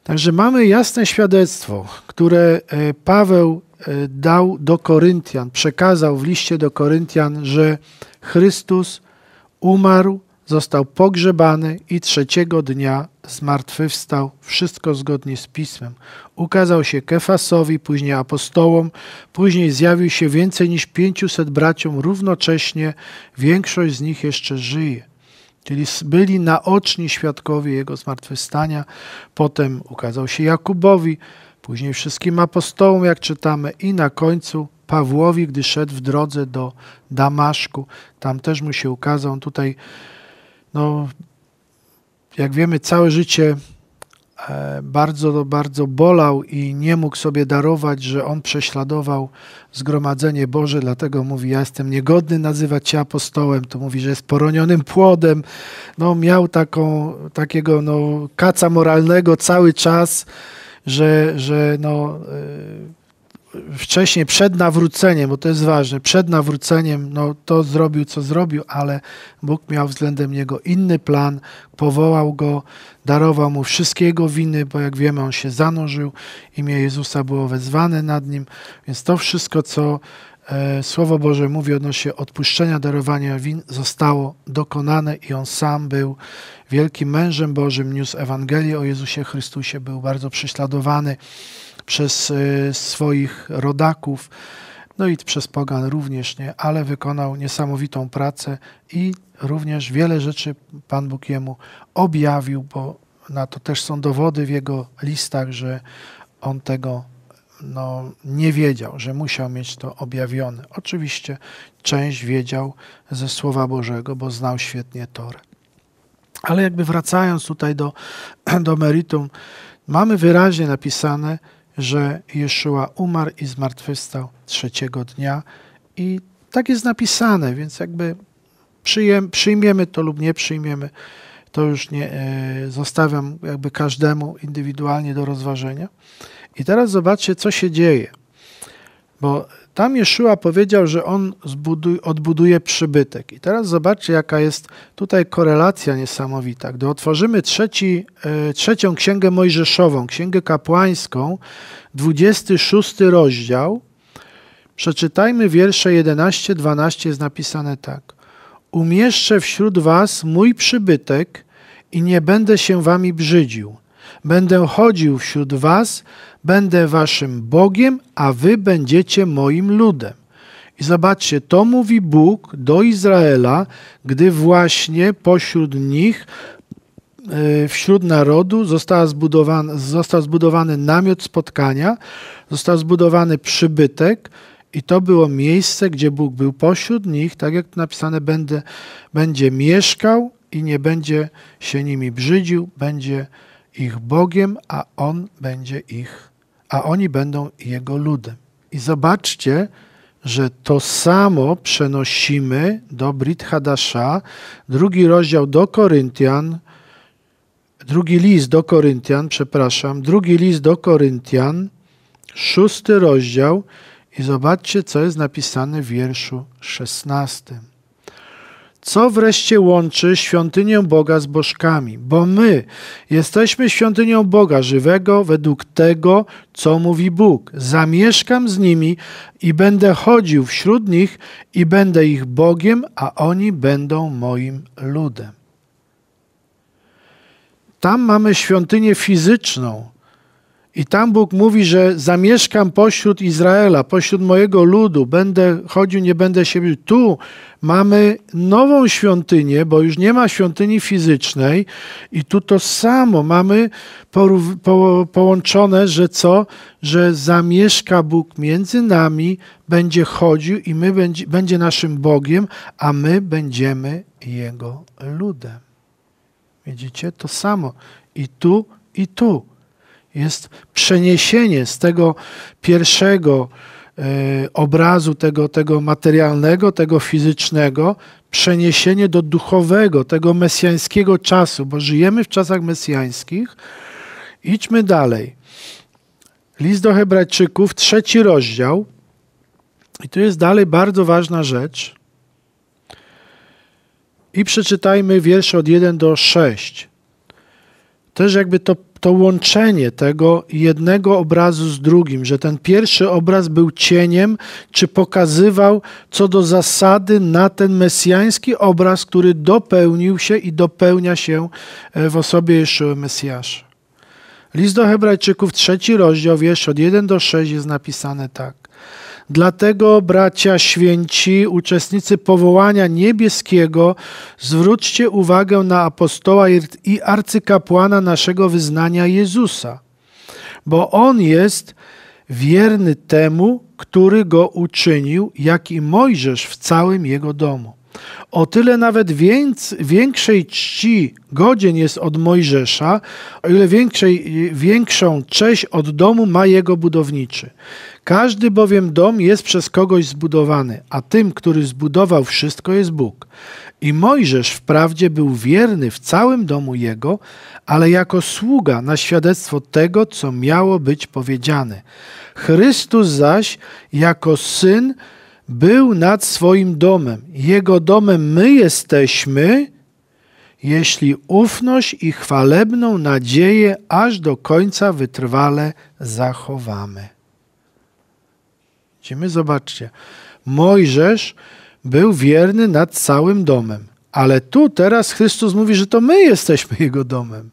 Także mamy jasne świadectwo, które e, Paweł E, dał do Koryntian, przekazał w liście do Koryntian, że Chrystus umarł, został pogrzebany i trzeciego dnia zmartwychwstał, wszystko zgodnie z Pismem. Ukazał się Kefasowi, później apostołom, później zjawił się więcej niż 500 braciom równocześnie, większość z nich jeszcze żyje. Czyli byli naoczni świadkowie jego zmartwychwstania. Potem ukazał się Jakubowi, później wszystkim apostołom, jak czytamy, i na końcu Pawłowi, gdy szedł w drodze do Damaszku. Tam też mu się ukazał. Tutaj, no, jak wiemy, całe życie e, bardzo, bardzo bolał i nie mógł sobie darować, że on prześladował zgromadzenie Boże, dlatego mówi, ja jestem niegodny nazywać się apostołem, to mówi, że jest poronionym płodem. No, miał taką, takiego no, kaca moralnego cały czas, że, że no, e, wcześniej, przed nawróceniem, bo to jest ważne, przed nawróceniem, no to zrobił, co zrobił, ale Bóg miał względem niego inny plan, powołał go, darował mu wszystkiego winy, bo jak wiemy, on się zanurzył, imię Jezusa było wezwane nad nim, więc to wszystko, co e, Słowo Boże mówi odnośnie odpuszczenia, darowania win, zostało dokonane i on sam był wielkim mężem Bożym, niósł Ewangelię o Jezusie Chrystusie, był bardzo prześladowany przez y, swoich rodaków, no i przez pogan również, nie? ale wykonał niesamowitą pracę i również wiele rzeczy Pan Bóg jemu objawił, bo na to też są dowody w jego listach, że on tego no, nie wiedział, że musiał mieć to objawione. Oczywiście część wiedział ze Słowa Bożego, bo znał świetnie Torę. Ale jakby wracając tutaj do, do meritum, mamy wyraźnie napisane, że Jeszua umarł i zmartwychwstał trzeciego dnia i tak jest napisane, więc jakby przyjem, przyjmiemy to lub nie przyjmiemy, to już nie e, zostawiam jakby każdemu indywidualnie do rozważenia. I teraz zobaczcie, co się dzieje, bo tam Jeszyła powiedział, że on zbuduj, odbuduje przybytek. I teraz zobaczcie, jaka jest tutaj korelacja niesamowita. Gdy otworzymy trzeci, e, trzecią księgę mojżeszową, księgę kapłańską, 26 rozdział, przeczytajmy wiersze 11-12, jest napisane tak. Umieszczę wśród was mój przybytek i nie będę się wami brzydził. Będę chodził wśród was, Będę waszym Bogiem, a wy będziecie moim ludem. I zobaczcie, to mówi Bóg do Izraela, gdy właśnie pośród nich, e, wśród narodu, został zbudowany, został zbudowany namiot spotkania, został zbudowany przybytek. I to było miejsce, gdzie Bóg był pośród nich, tak jak napisane, będę, będzie mieszkał i nie będzie się nimi brzydził, będzie ich Bogiem, a On będzie ich a oni będą Jego ludem. I zobaczcie, że to samo przenosimy do Brit Hadasza, drugi rozdział do Koryntian, drugi list do Koryntian, przepraszam, drugi list do Koryntian, szósty rozdział i zobaczcie, co jest napisane w wierszu szesnastym. Co wreszcie łączy świątynię Boga z bożkami? Bo my jesteśmy świątynią Boga żywego według tego, co mówi Bóg. Zamieszkam z nimi i będę chodził wśród nich i będę ich Bogiem, a oni będą moim ludem. Tam mamy świątynię fizyczną, i tam Bóg mówi, że zamieszkam pośród Izraela, pośród mojego ludu, będę chodził, nie będę się bił. Tu mamy nową świątynię, bo już nie ma świątyni fizycznej, i tu to samo mamy po połączone, że co? Że zamieszka Bóg między nami, będzie chodził i my będzie, będzie naszym Bogiem, a my będziemy Jego ludem. Widzicie to samo i tu, i tu jest przeniesienie z tego pierwszego e, obrazu, tego, tego materialnego, tego fizycznego, przeniesienie do duchowego, tego mesjańskiego czasu, bo żyjemy w czasach mesjańskich. Idźmy dalej. List do Hebrajczyków, trzeci rozdział. I tu jest dalej bardzo ważna rzecz. I przeczytajmy wiersze od 1 do 6. Też jakby to to łączenie tego jednego obrazu z drugim, że ten pierwszy obraz był cieniem, czy pokazywał co do zasady na ten mesjański obraz, który dopełnił się i dopełnia się e, w osobie Jeszły Mesjasza. List do Hebrajczyków, trzeci rozdział, wiersz od 1 do 6 jest napisane tak. Dlatego, bracia święci, uczestnicy powołania niebieskiego, zwróćcie uwagę na apostoła i arcykapłana naszego wyznania Jezusa, bo on jest wierny temu, który go uczynił, jak i Mojżesz w całym jego domu. O tyle nawet więc, większej czci godzien jest od Mojżesza, o ile większej, większą cześć od domu ma jego budowniczy. Każdy bowiem dom jest przez kogoś zbudowany, a tym, który zbudował wszystko, jest Bóg. I Mojżesz wprawdzie był wierny w całym domu jego, ale jako sługa na świadectwo tego, co miało być powiedziane. Chrystus zaś jako syn był nad swoim domem. Jego domem my jesteśmy, jeśli ufność i chwalebną nadzieję aż do końca wytrwale zachowamy. Widzimy, zobaczcie. Mojżesz był wierny nad całym domem, ale tu teraz Chrystus mówi, że to my jesteśmy jego domem.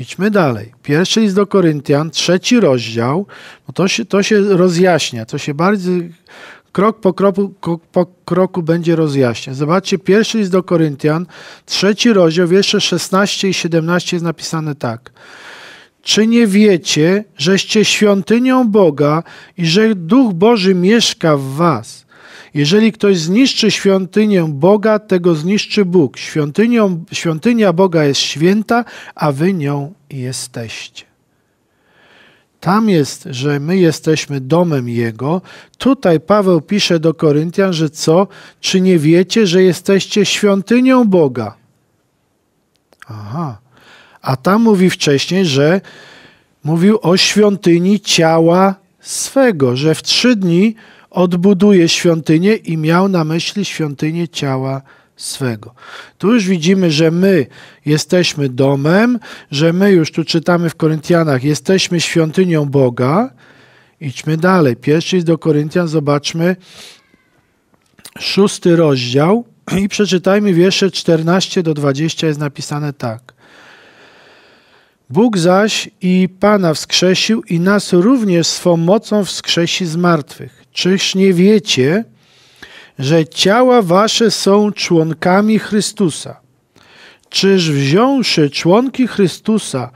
Idźmy dalej. Pierwszy list do Koryntian, trzeci rozdział, bo to się, to się rozjaśnia, to się bardziej krok po kroku, po kroku będzie rozjaśniać. Zobaczcie, pierwszy list do Koryntian, trzeci rozdział, wiersze 16 i 17 jest napisane tak. Czy nie wiecie, żeście świątynią Boga i że Duch Boży mieszka w was? Jeżeli ktoś zniszczy świątynię Boga, tego zniszczy Bóg. Świątynią, świątynia Boga jest święta, a wy nią jesteście. Tam jest, że my jesteśmy domem Jego. Tutaj Paweł pisze do Koryntian, że co? Czy nie wiecie, że jesteście świątynią Boga? Aha. A tam mówi wcześniej, że mówił o świątyni ciała swego, że w trzy dni odbuduje świątynię i miał na myśli świątynię ciała swego. Tu już widzimy, że my jesteśmy domem, że my już tu czytamy w Koryntianach, jesteśmy świątynią Boga. Idźmy dalej. Pierwszy do Koryntian, zobaczmy szósty rozdział i przeczytajmy wiersze 14 do 20 jest napisane tak. Bóg zaś i Pana wskrzesił i nas również swą mocą wskrzesi z martwych. Czyż nie wiecie, że ciała wasze są członkami Chrystusa? Czyż wziąwszy członki Chrystusa,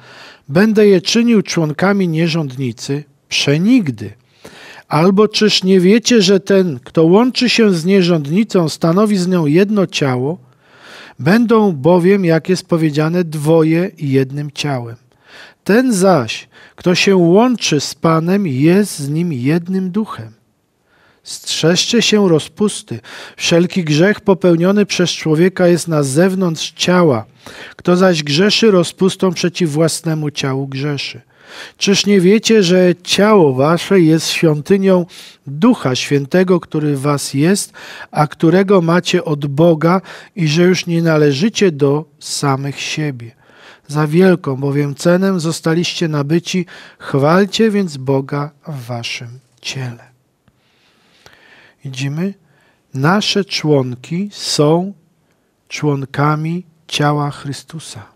będę je czynił członkami nierządnicy? Przenigdy. Albo czyż nie wiecie, że ten, kto łączy się z nierządnicą, stanowi z nią jedno ciało? Będą bowiem, jak jest powiedziane, dwoje jednym ciałem. Ten zaś, kto się łączy z Panem, jest z nim jednym duchem. Strzeżcie się rozpusty. Wszelki grzech popełniony przez człowieka jest na zewnątrz ciała. Kto zaś grzeszy, rozpustą przeciw własnemu ciału grzeszy. Czyż nie wiecie, że ciało wasze jest świątynią Ducha Świętego, który w was jest, a którego macie od Boga i że już nie należycie do samych siebie? Za wielką bowiem cenę zostaliście nabyci, chwalcie więc Boga w waszym ciele. Widzimy? Nasze członki są członkami ciała Chrystusa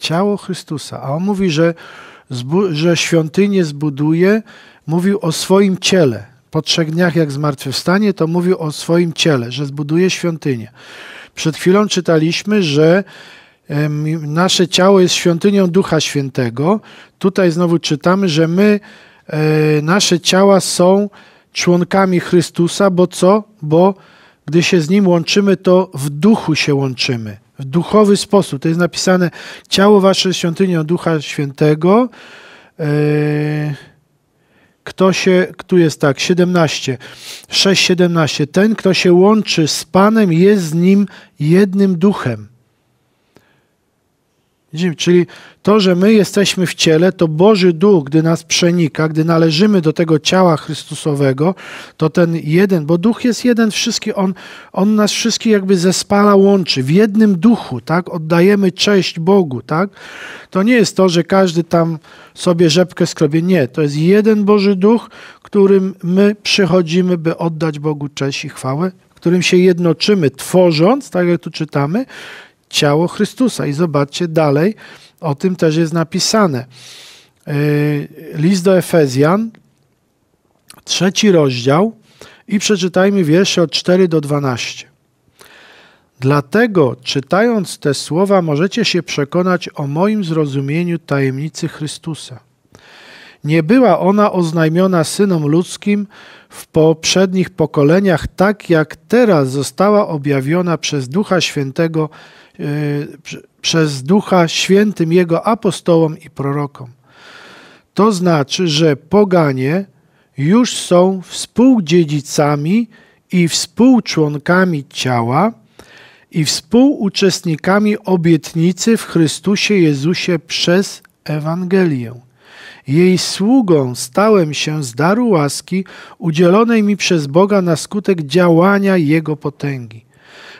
ciało Chrystusa. A on mówi, że, że świątynię zbuduje, mówił o swoim ciele. Po trzech dniach, jak zmartwychwstanie, to mówił o swoim ciele, że zbuduje świątynię. Przed chwilą czytaliśmy, że nasze ciało jest świątynią Ducha Świętego. Tutaj znowu czytamy, że my, e, nasze ciała są członkami Chrystusa, bo co? Bo gdy się z Nim łączymy, to w duchu się łączymy w duchowy sposób. To jest napisane ciało wasze świątynią Ducha Świętego. E, kto się, tu jest tak, 17, 6, 17. Ten, kto się łączy z Panem, jest z nim jednym duchem. Czyli to, że my jesteśmy w ciele, to Boży Duch, gdy nas przenika, gdy należymy do tego ciała Chrystusowego, to ten jeden, bo Duch jest jeden wszystkich. on, on nas wszystkich jakby zespala, łączy w jednym duchu, tak? Oddajemy cześć Bogu, tak? To nie jest to, że każdy tam sobie rzepkę skrobie. Nie, to jest jeden Boży Duch, którym my przychodzimy, by oddać Bogu cześć i chwałę, którym się jednoczymy, tworząc, tak jak tu czytamy, ciało Chrystusa. I zobaczcie dalej, o tym też jest napisane. E, list do Efezjan, trzeci rozdział i przeczytajmy wiersze od 4 do 12. Dlatego, czytając te słowa, możecie się przekonać o moim zrozumieniu tajemnicy Chrystusa. Nie była ona oznajmiona synom ludzkim w poprzednich pokoleniach, tak jak teraz została objawiona przez Ducha Świętego Y, przez Ducha Świętym Jego apostołom i prorokom. To znaczy, że poganie już są współdziedzicami i współczłonkami ciała i współuczestnikami obietnicy w Chrystusie Jezusie przez Ewangelię. Jej sługą stałem się z daru łaski udzielonej mi przez Boga na skutek działania Jego potęgi.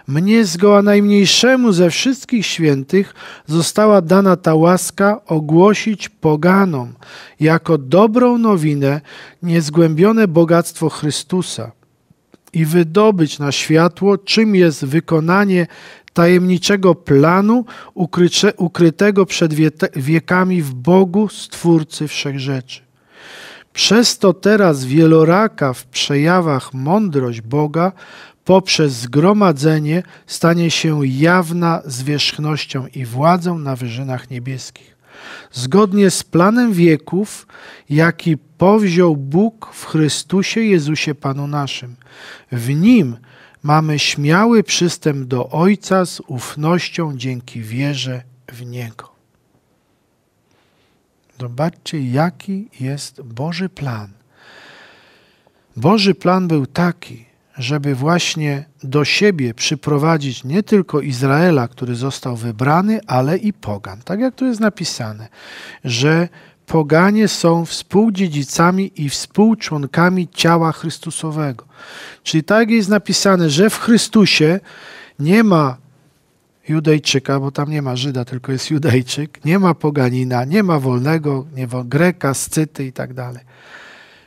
Mnie zgoła najmniejszemu ze wszystkich świętych została dana ta łaska ogłosić poganom jako dobrą nowinę niezgłębione bogactwo Chrystusa i wydobyć na światło, czym jest wykonanie tajemniczego planu ukrycze, ukrytego przed wiekami w Bogu, Stwórcy Wszechrzeczy. Przez to teraz wieloraka w przejawach mądrość Boga poprzez zgromadzenie stanie się jawna zwierzchnością i władzą na wyżynach niebieskich. Zgodnie z planem wieków, jaki powziął Bóg w Chrystusie Jezusie Panu naszym. W nim mamy śmiały przystęp do Ojca z ufnością dzięki wierze w Niego. Zobaczcie, jaki jest Boży plan. Boży plan był taki, żeby właśnie do siebie przyprowadzić nie tylko Izraela, który został wybrany, ale i Pogan. Tak jak tu jest napisane, że Poganie są współdziedzicami i współczłonkami ciała Chrystusowego. Czyli tak jest napisane, że w Chrystusie nie ma Judejczyka, bo tam nie ma Żyda, tylko jest Judejczyk, nie ma Poganina, nie ma wolnego, nie ma Greka, Scyty i tak dalej.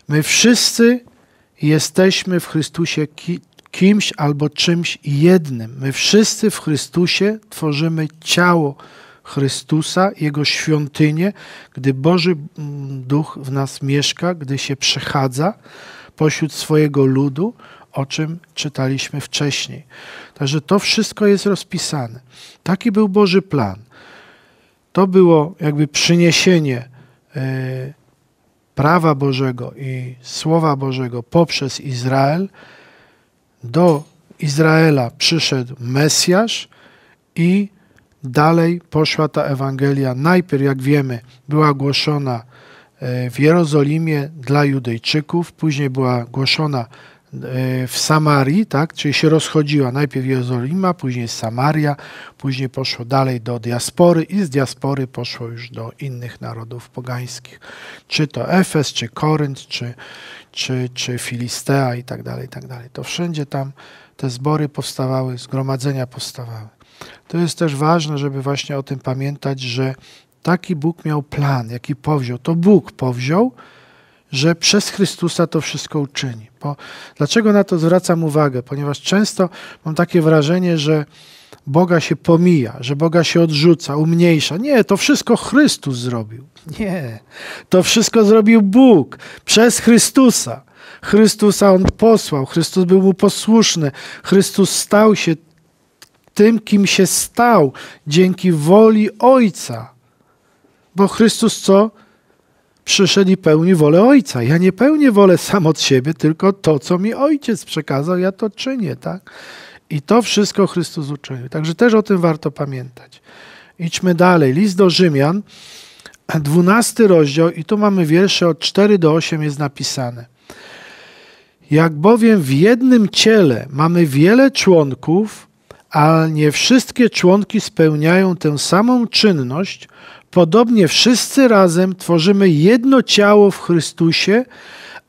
My wszyscy jesteśmy w Chrystusie ki, kimś albo czymś jednym. My wszyscy w Chrystusie tworzymy ciało Chrystusa, Jego świątynię, gdy Boży mm, Duch w nas mieszka, gdy się przechadza pośród swojego ludu, o czym czytaliśmy wcześniej. Także to wszystko jest rozpisane. Taki był Boży plan. To było jakby przyniesienie. Yy, prawa Bożego i Słowa Bożego poprzez Izrael, do Izraela przyszedł Mesjasz i dalej poszła ta Ewangelia. Najpierw, jak wiemy, była głoszona e, w Jerozolimie dla Judejczyków, później była głoszona E, w Samarii, tak, czyli się rozchodziła najpierw Jerozolima, później Samaria, później poszło dalej do diaspory i z diaspory poszło już do innych narodów pogańskich, czy to Efes, czy Korynt, czy, czy, czy Filistea i tak dalej, i tak dalej. To wszędzie tam te zbory powstawały, zgromadzenia powstawały. To jest też ważne, żeby właśnie o tym pamiętać, że taki Bóg miał plan, jaki powziął. To Bóg powziął, że przez Chrystusa to wszystko uczyni. Bo dlaczego na to zwracam uwagę? Ponieważ często mam takie wrażenie, że Boga się pomija, że Boga się odrzuca, umniejsza. Nie, to wszystko Chrystus zrobił. Nie, to wszystko zrobił Bóg przez Chrystusa. Chrystusa on posłał, Chrystus był mu posłuszny, Chrystus stał się tym, kim się stał dzięki woli Ojca. Bo Chrystus co? przyszedł i pełni wolę Ojca. Ja nie pełnię wolę sam od siebie, tylko to, co mi Ojciec przekazał, ja to czynię, tak? I to wszystko Chrystus uczynił. Także też o tym warto pamiętać. Idźmy dalej. List do Rzymian, 12 rozdział i tu mamy wiersze od 4 do 8 jest napisane. Jak bowiem w jednym ciele mamy wiele członków, a nie wszystkie członki spełniają tę samą czynność, Podobnie wszyscy razem tworzymy jedno ciało w Chrystusie,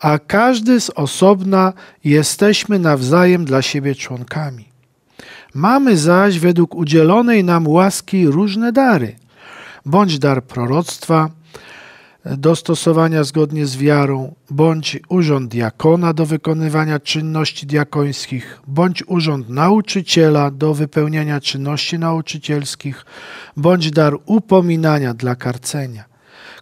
a każdy z osobna jesteśmy nawzajem dla siebie członkami. Mamy zaś według udzielonej nam łaski różne dary, bądź dar proroctwa, do stosowania zgodnie z wiarą, bądź urząd diakona do wykonywania czynności diakońskich, bądź urząd nauczyciela do wypełniania czynności nauczycielskich, bądź dar upominania dla karcenia.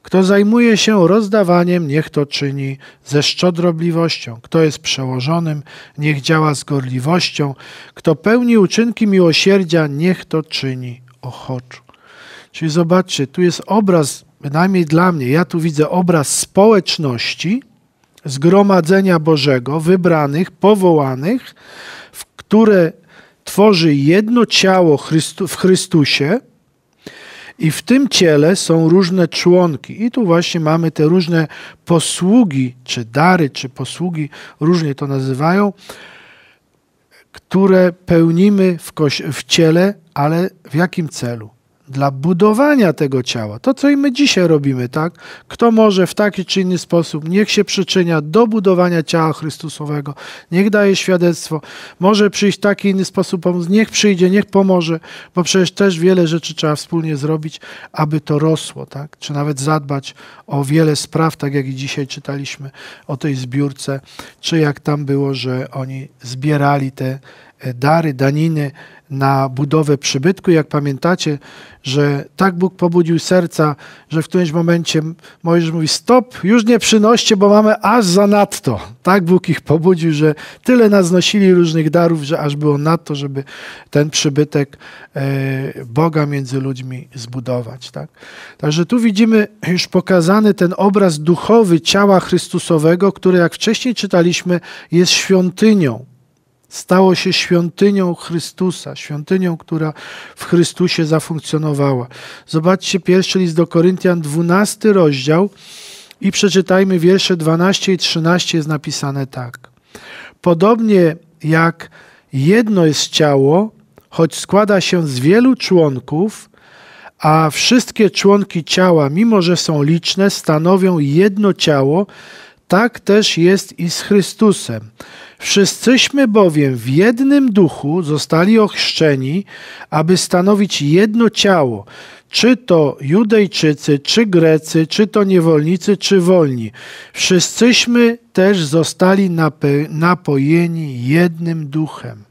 Kto zajmuje się rozdawaniem, niech to czyni ze szczodrobliwością. Kto jest przełożonym, niech działa z gorliwością. Kto pełni uczynki miłosierdzia, niech to czyni ochoczo. Czyli zobaczcie, tu jest obraz bynajmniej dla mnie, ja tu widzę obraz społeczności, zgromadzenia Bożego, wybranych, powołanych, w które tworzy jedno ciało Chrystu w Chrystusie i w tym ciele są różne członki. I tu właśnie mamy te różne posługi, czy dary, czy posługi, różnie to nazywają, które pełnimy w, w ciele, ale w jakim celu? dla budowania tego ciała. To, co i my dzisiaj robimy, tak? Kto może w taki czy inny sposób, niech się przyczynia do budowania ciała Chrystusowego, niech daje świadectwo, może przyjść w taki inny sposób pomóc, niech przyjdzie, niech pomoże, bo przecież też wiele rzeczy trzeba wspólnie zrobić, aby to rosło, tak? Czy nawet zadbać o wiele spraw, tak jak i dzisiaj czytaliśmy o tej zbiórce, czy jak tam było, że oni zbierali te dary, daniny na budowę przybytku. Jak pamiętacie, że tak Bóg pobudził serca, że w którymś momencie Mojżesz mówi: Stop, już nie przynoście, bo mamy aż za nadto. Tak Bóg ich pobudził, że tyle naznosili różnych darów, że aż było nadto, żeby ten przybytek e, Boga między ludźmi zbudować. Tak? Także tu widzimy już pokazany ten obraz duchowy ciała Chrystusowego, które, jak wcześniej czytaliśmy, jest świątynią stało się świątynią Chrystusa, świątynią, która w Chrystusie zafunkcjonowała. Zobaczcie pierwszy list do Koryntian, 12 rozdział i przeczytajmy wiersze 12 i 13 jest napisane tak. Podobnie jak jedno jest ciało, choć składa się z wielu członków, a wszystkie członki ciała, mimo że są liczne, stanowią jedno ciało, tak też jest i z Chrystusem. Wszyscyśmy bowiem w jednym duchu zostali ochrzczeni, aby stanowić jedno ciało, czy to Judejczycy, czy Grecy, czy to niewolnicy, czy wolni. Wszyscyśmy też zostali napojeni jednym duchem.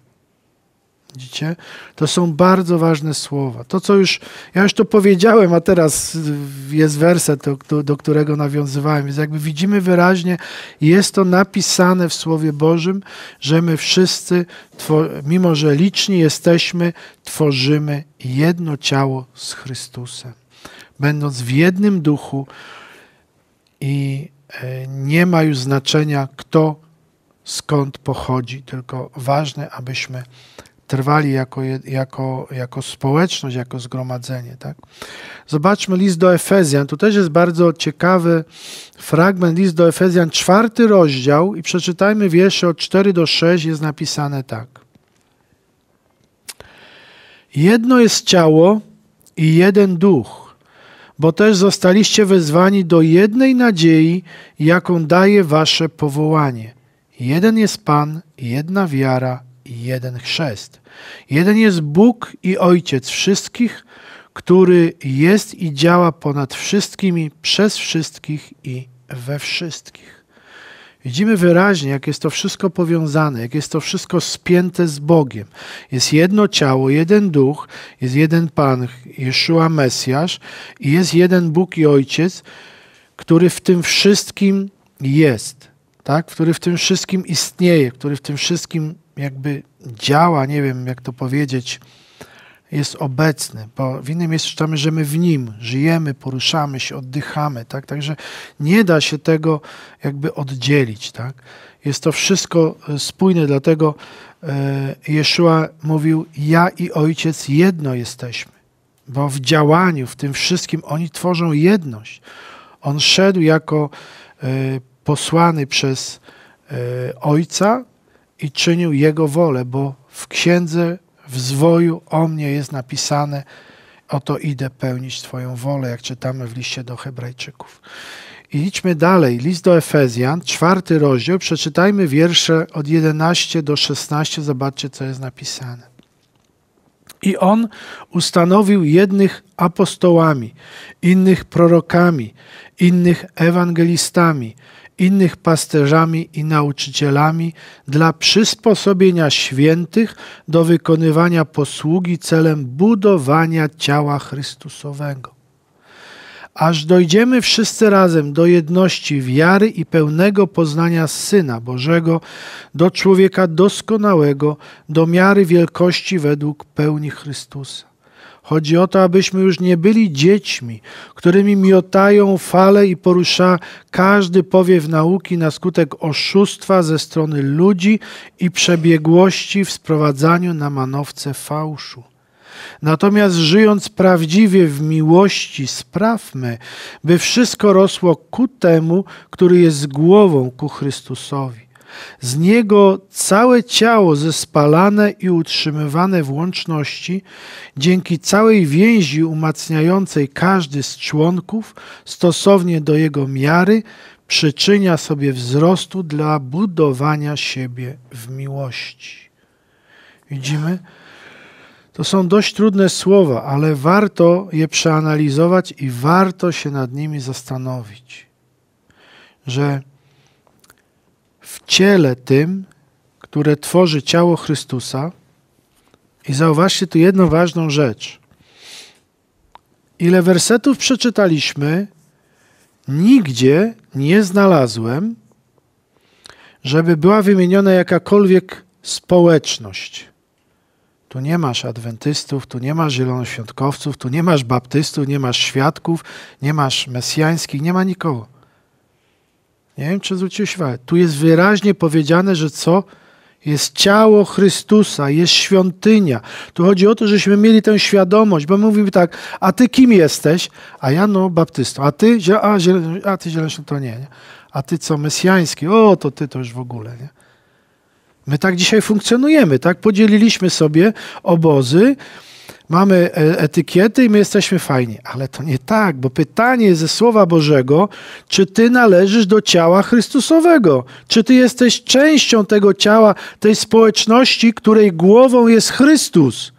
Widzicie? To są bardzo ważne słowa. To, co już, ja już to powiedziałem, a teraz jest werset, do, do, do którego nawiązywałem. Więc jakby widzimy wyraźnie, jest to napisane w Słowie Bożym, że my wszyscy, mimo że liczni jesteśmy, tworzymy jedno ciało z Chrystusem. Będąc w jednym duchu i e, nie ma już znaczenia, kto skąd pochodzi, tylko ważne, abyśmy trwali jako, jako, jako społeczność, jako zgromadzenie. Tak? Zobaczmy list do Efezjan. Tu też jest bardzo ciekawy fragment. List do Efezjan, czwarty rozdział i przeczytajmy wiersze od 4 do 6 jest napisane tak. Jedno jest ciało i jeden duch, bo też zostaliście wezwani do jednej nadziei, jaką daje wasze powołanie. Jeden jest Pan, jedna wiara, jeden chrzest. Jeden jest Bóg i Ojciec wszystkich, który jest i działa ponad wszystkimi, przez wszystkich i we wszystkich. Widzimy wyraźnie, jak jest to wszystko powiązane, jak jest to wszystko spięte z Bogiem. Jest jedno ciało, jeden duch, jest jeden Pan, Jeszua Mesjasz i jest jeden Bóg i Ojciec, który w tym wszystkim jest, tak? który w tym wszystkim istnieje, który w tym wszystkim jakby działa, nie wiem jak to powiedzieć, jest obecny, bo w innym jest czytamy, że my w nim żyjemy, poruszamy się, oddychamy, tak? Także nie da się tego jakby oddzielić, tak? Jest to wszystko e, spójne, dlatego e, Jeszua mówił: Ja i Ojciec jedno jesteśmy, bo w działaniu, w tym wszystkim oni tworzą jedność. On szedł jako e, posłany przez Ojca, i czynił Jego wolę, bo w księdze w zwoju o mnie jest napisane, oto idę pełnić Twoją wolę, jak czytamy w liście do Hebrajczyków. I idźmy dalej. List do Efezjan, czwarty rozdział. Przeczytajmy wiersze od 11 do 16. Zobaczcie, co jest napisane. I on ustanowił jednych apostołami, innych prorokami, innych ewangelistami, innych pasterzami i nauczycielami dla przysposobienia świętych do wykonywania posługi celem budowania ciała Chrystusowego. Aż dojdziemy wszyscy razem do jedności wiary i pełnego poznania Syna Bożego, do człowieka doskonałego, do miary wielkości według pełni Chrystusa Chodzi o to, abyśmy już nie byli dziećmi, którymi miotają fale i porusza każdy powiew nauki na skutek oszustwa ze strony ludzi i przebiegłości w sprowadzaniu na manowce fałszu. Natomiast żyjąc prawdziwie w miłości, sprawmy, by wszystko rosło ku temu, który jest głową, ku Chrystusowi z niego całe ciało zespalane i utrzymywane w łączności dzięki całej więzi umacniającej każdy z członków stosownie do jego miary przyczynia sobie wzrostu dla budowania siebie w miłości. Widzimy? To są dość trudne słowa, ale warto je przeanalizować i warto się nad nimi zastanowić. Że ciele tym, które tworzy ciało Chrystusa. I zauważcie tu jedną ważną rzecz. Ile wersetów przeczytaliśmy, nigdzie nie znalazłem, żeby była wymieniona jakakolwiek społeczność. Tu nie masz adwentystów, tu nie masz zielonoświątkowców, tu nie masz baptystów, nie masz świadków, nie masz mesjańskich, nie ma nikogo. Nie wiem, czy zwróciłeś uwagę. Tu jest wyraźnie powiedziane, że co? Jest ciało Chrystusa, jest świątynia. Tu chodzi o to, żeśmy mieli tę świadomość, bo mówimy tak, a ty kim jesteś? A ja no baptystą. A ty, a, a ty zielony to nie, nie. A ty co, mesjański? O, to ty to już w ogóle, nie? My tak dzisiaj funkcjonujemy, tak? Podzieliliśmy sobie obozy, mamy e, etykiety i my jesteśmy fajni. Ale to nie tak, bo pytanie ze Słowa Bożego, czy ty należysz do ciała Chrystusowego? Czy ty jesteś częścią tego ciała, tej społeczności, której głową jest Chrystus?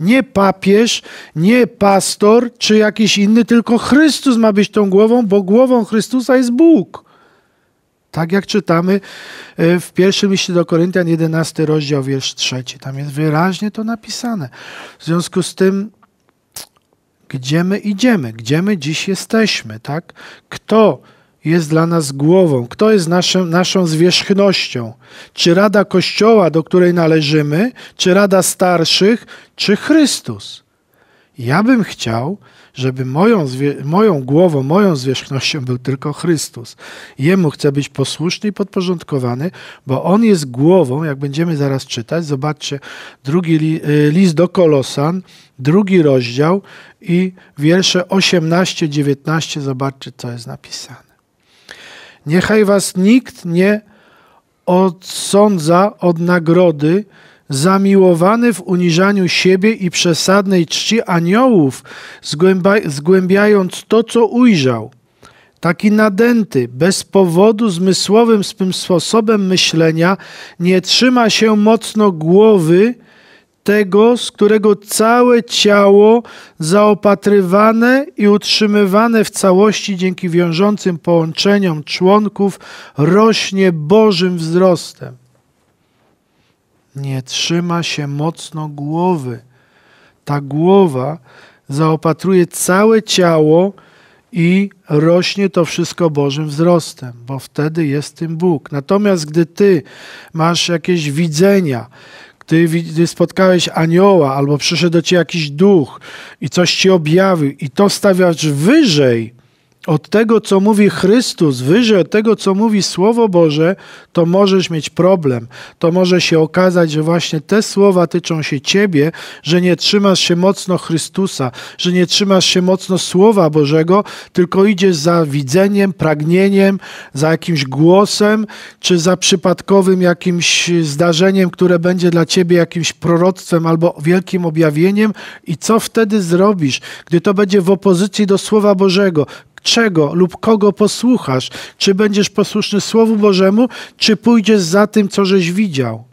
Nie papież, nie pastor, czy jakiś inny, tylko Chrystus ma być tą głową, bo głową Chrystusa jest Bóg. Tak jak czytamy e, w pierwszym liście do Koryntian, 11 rozdział, wiersz 3. Tam jest wyraźnie to napisane. W związku z tym, gdzie my idziemy, gdzie my dziś jesteśmy, tak? Kto jest dla nas głową, kto jest naszą naszą zwierzchnością? Czy Rada Kościoła, do której należymy, czy Rada Starszych, czy Chrystus? Ja bym chciał, żeby moją, moją głową, moją zwierzchnością był tylko Chrystus. Jemu chcę być posłuszny i podporządkowany, bo On jest głową, jak będziemy zaraz czytać, zobaczcie, drugi li, y, list do Kolosan, drugi rozdział i wiersze 18-19, zobaczcie, co jest napisane. Niechaj was nikt nie odsądza od nagrody, zamiłowany w uniżaniu siebie i przesadnej czci aniołów, zgłębiając to, co ujrzał. Taki nadęty, bez powodu zmysłowym swym sposobem myślenia, nie trzyma się mocno głowy tego, z którego całe ciało zaopatrywane i utrzymywane w całości dzięki wiążącym połączeniom członków rośnie Bożym wzrostem nie trzyma się mocno głowy. Ta głowa zaopatruje całe ciało i rośnie to wszystko Bożym wzrostem, bo wtedy jest tym Bóg. Natomiast gdy ty masz jakieś widzenia, gdy, gdy spotkałeś anioła albo przyszedł do ciebie jakiś duch i coś ci objawił i to stawiasz wyżej od tego, co mówi Chrystus, wyżej od tego, co mówi Słowo Boże, to możesz mieć problem. To może się okazać, że właśnie te słowa tyczą się ciebie, że nie trzymasz się mocno Chrystusa, że nie trzymasz się mocno Słowa Bożego, tylko idziesz za widzeniem, pragnieniem, za jakimś głosem, czy za przypadkowym jakimś zdarzeniem, które będzie dla ciebie jakimś proroctwem albo wielkim objawieniem. I co wtedy zrobisz, gdy to będzie w opozycji do Słowa Bożego? czego lub kogo posłuchasz, czy będziesz posłuszny Słowu Bożemu, czy pójdziesz za tym, co żeś widział.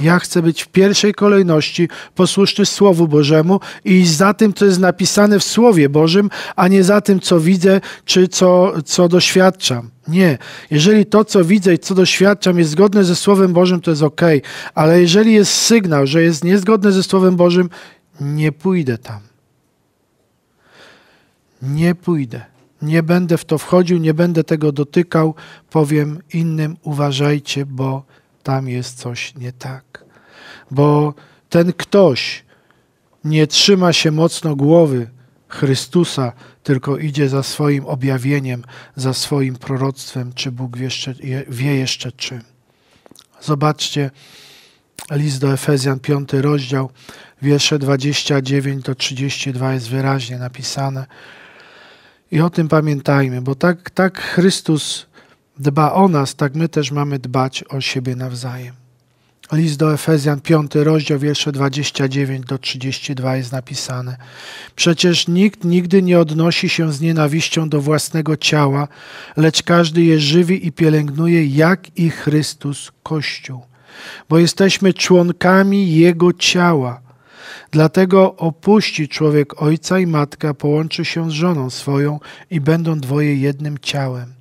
Ja chcę być w pierwszej kolejności posłuszny Słowu Bożemu i za tym, co jest napisane w Słowie Bożym, a nie za tym, co widzę czy co, co doświadczam. Nie. Jeżeli to, co widzę i co doświadczam, jest zgodne ze Słowem Bożym, to jest ok, ale jeżeli jest sygnał, że jest niezgodne ze Słowem Bożym, nie pójdę tam. Nie pójdę nie będę w to wchodził, nie będę tego dotykał, powiem innym uważajcie, bo tam jest coś nie tak. Bo ten ktoś nie trzyma się mocno głowy Chrystusa, tylko idzie za swoim objawieniem, za swoim proroctwem, czy Bóg wie jeszcze, wie jeszcze czym. Zobaczcie list do Efezjan, 5 rozdział, wiersze 29 do 32 jest wyraźnie napisane. I o tym pamiętajmy, bo tak, tak Chrystus dba o nas, tak my też mamy dbać o siebie nawzajem. List do Efezjan, 5 rozdział, wiersze 29 do 32 jest napisane. Przecież nikt nigdy nie odnosi się z nienawiścią do własnego ciała, lecz każdy je żywi i pielęgnuje, jak i Chrystus Kościół. Bo jesteśmy członkami Jego ciała. Dlatego opuści człowiek ojca i matka, połączy się z żoną swoją i będą dwoje jednym ciałem.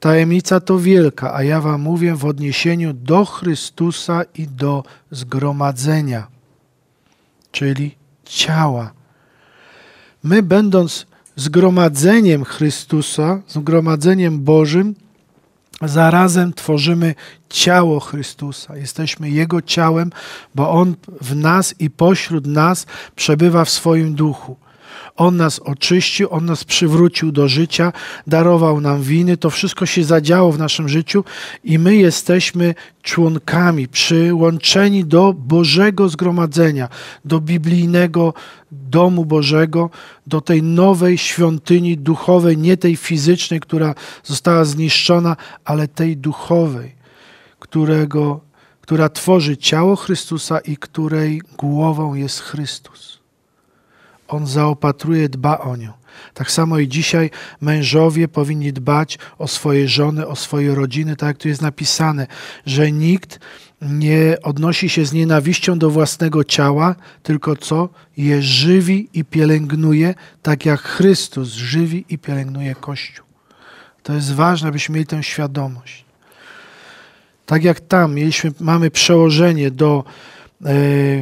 Tajemnica to wielka, a ja wam mówię w odniesieniu do Chrystusa i do zgromadzenia, czyli ciała. My, będąc zgromadzeniem Chrystusa, zgromadzeniem Bożym, zarazem tworzymy ciało Chrystusa. Jesteśmy Jego ciałem, bo On w nas i pośród nas przebywa w swoim duchu. On nas oczyścił, On nas przywrócił do życia, darował nam winy. To wszystko się zadziało w naszym życiu i my jesteśmy członkami, przyłączeni do Bożego zgromadzenia, do biblijnego domu Bożego, do tej nowej świątyni duchowej, nie tej fizycznej, która została zniszczona, ale tej duchowej, którego, która tworzy ciało Chrystusa i której głową jest Chrystus on zaopatruje, dba o nią. Tak samo i dzisiaj mężowie powinni dbać o swoje żony, o swoje rodziny, tak jak tu jest napisane, że nikt nie odnosi się z nienawiścią do własnego ciała, tylko co? Je żywi i pielęgnuje, tak jak Chrystus żywi i pielęgnuje Kościół. To jest ważne, abyśmy mieli tę świadomość. Tak jak tam mieliśmy, mamy przełożenie do e,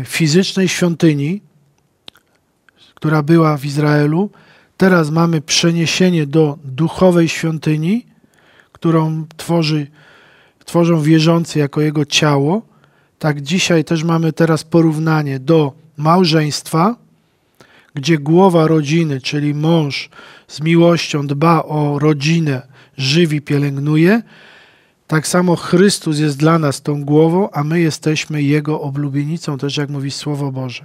fizycznej świątyni, która była w Izraelu. Teraz mamy przeniesienie do duchowej świątyni, którą tworzy, tworzą wierzący jako jego ciało. Tak dzisiaj też mamy teraz porównanie do małżeństwa, gdzie głowa rodziny, czyli mąż, z miłością dba o rodzinę, żywi, pielęgnuje. Tak samo Chrystus jest dla nas tą głową, a my jesteśmy Jego oblubienicą, też jak mówi Słowo Boże.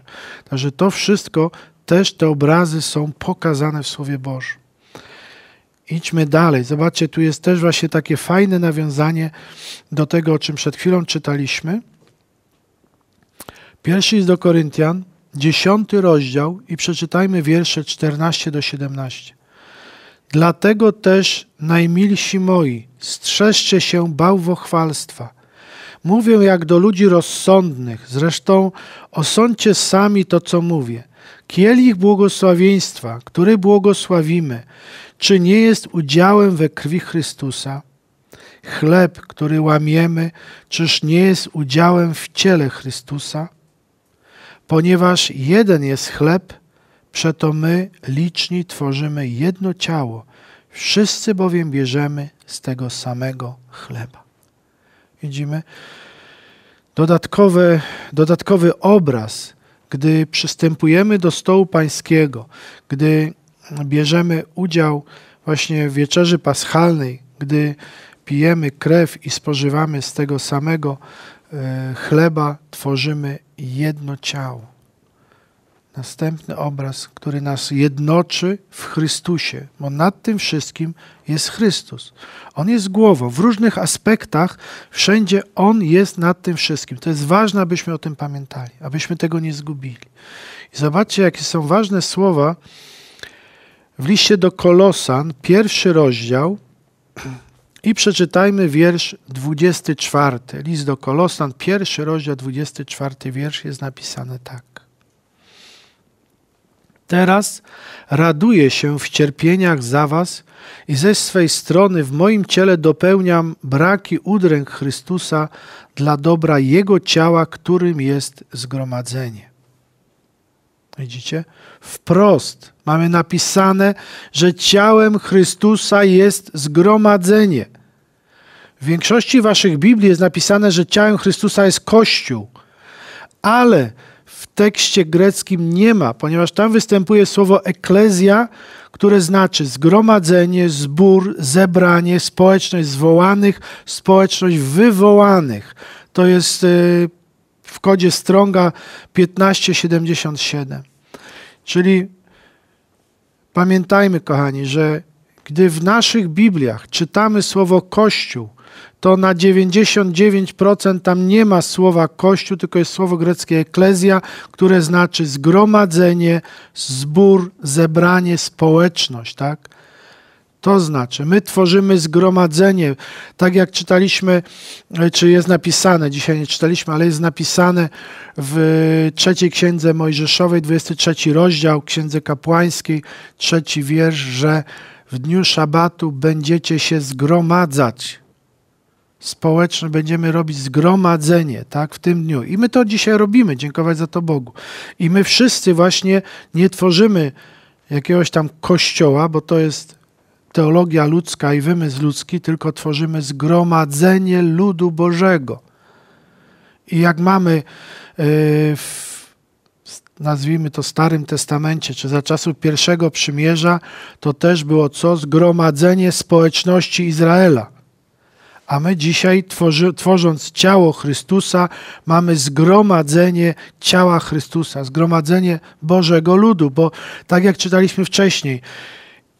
Także to wszystko też te obrazy są pokazane w Słowie Bożym. Idźmy dalej. Zobaczcie, tu jest też właśnie takie fajne nawiązanie do tego, o czym przed chwilą czytaliśmy. Pierwszy jest do Koryntian, dziesiąty rozdział i przeczytajmy wiersze 14 do 17. Dlatego też, najmilsi moi, strzeżcie się bałwochwalstwa. Mówię jak do ludzi rozsądnych, zresztą osądźcie sami to, co mówię. Kielich błogosławieństwa, który błogosławimy, czy nie jest udziałem we krwi Chrystusa? Chleb, który łamiemy, czyż nie jest udziałem w ciele Chrystusa? Ponieważ jeden jest chleb, przeto my, liczni, tworzymy jedno ciało, wszyscy bowiem bierzemy z tego samego chleba. Widzimy dodatkowy, dodatkowy obraz gdy przystępujemy do stołu Pańskiego, gdy bierzemy udział właśnie w wieczerzy paschalnej, gdy pijemy krew i spożywamy z tego samego e, chleba, tworzymy jedno ciało następny obraz, który nas jednoczy w Chrystusie, bo nad tym wszystkim jest Chrystus. On jest głową, w różnych aspektach, wszędzie On jest nad tym wszystkim. To jest ważne, abyśmy o tym pamiętali, abyśmy tego nie zgubili. I zobaczcie, jakie są ważne słowa w liście do Kolosan, pierwszy rozdział, i przeczytajmy wiersz 24. List do Kolosan, pierwszy rozdział, 24 wiersz jest napisany tak. Teraz raduję się w cierpieniach za Was i ze swej strony w moim ciele dopełniam braki udręk Chrystusa dla dobra Jego ciała, którym jest zgromadzenie. Widzicie? Wprost mamy napisane, że ciałem Chrystusa jest zgromadzenie. W większości Waszych Biblii jest napisane, że ciałem Chrystusa jest Kościół, ale w tekście greckim nie ma, ponieważ tam występuje słowo eklezja, które znaczy zgromadzenie, zbór, zebranie, społeczność zwołanych, społeczność wywołanych. To jest y, w kodzie Stronga 1577. Czyli pamiętajmy, kochani, że gdy w naszych Bibliach czytamy słowo Kościół, to na 99% tam nie ma słowa kościół, tylko jest słowo greckie eklezja, które znaczy zgromadzenie, zbór, zebranie, społeczność, tak? To znaczy, my tworzymy zgromadzenie, tak jak czytaliśmy, e, czy jest napisane, dzisiaj nie czytaliśmy, ale jest napisane w trzeciej księdze Mojżeszowej, 23 rozdział, księdze kapłańskiej, trzeci wiersz, że w dniu szabatu będziecie się zgromadzać społeczne będziemy robić zgromadzenie, tak, w tym dniu. I my to dzisiaj robimy, dziękować za to Bogu. I my wszyscy właśnie nie tworzymy jakiegoś tam kościoła, bo to jest teologia ludzka i wymysł ludzki, tylko tworzymy zgromadzenie ludu Bożego. I jak mamy e, w nazwijmy to Starym Testamencie, czy za czasów pierwszego przymierza, to też było co? Zgromadzenie społeczności Izraela. A my dzisiaj, tworzy, tworząc ciało Chrystusa, mamy zgromadzenie ciała Chrystusa, zgromadzenie Bożego Ludu, bo tak jak czytaliśmy wcześniej,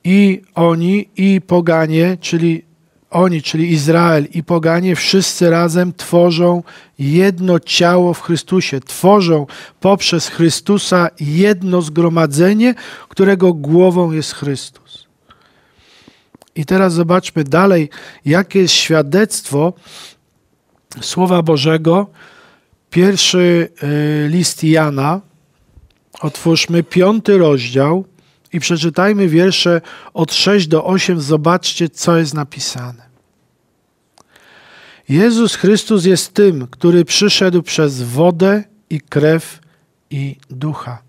i oni, i poganie, czyli oni, czyli Izrael i poganie, wszyscy razem tworzą jedno ciało w Chrystusie. Tworzą poprzez Chrystusa jedno zgromadzenie, którego głową jest Chrystus. I teraz zobaczmy dalej, jakie jest świadectwo Słowa Bożego. Pierwszy y, list Jana, otwórzmy piąty rozdział i przeczytajmy wiersze od 6 do 8. Zobaczcie, co jest napisane. Jezus Chrystus jest tym, który przyszedł przez wodę i krew i ducha.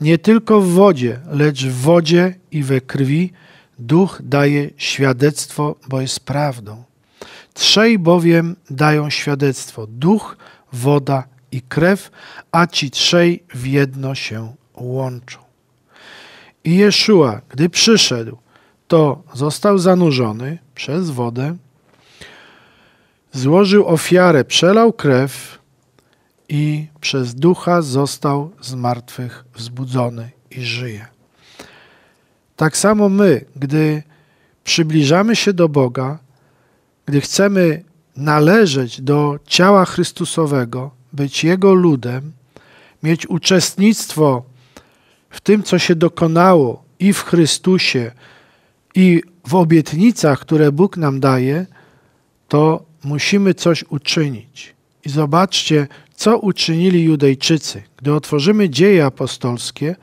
Nie tylko w wodzie, lecz w wodzie i we krwi Duch daje świadectwo, bo jest prawdą. Trzej bowiem dają świadectwo: duch, woda i krew, a ci trzej w jedno się łączą. I Jeszua, gdy przyszedł, to został zanurzony przez wodę, złożył ofiarę, przelał krew i przez ducha został z martwych wzbudzony i żyje. Tak samo my, gdy przybliżamy się do Boga, gdy chcemy należeć do ciała Chrystusowego, być Jego ludem, mieć uczestnictwo w tym, co się dokonało i w Chrystusie, i w obietnicach, które Bóg nam daje, to musimy coś uczynić. I zobaczcie, co uczynili Judejczycy. Gdy otworzymy dzieje apostolskie,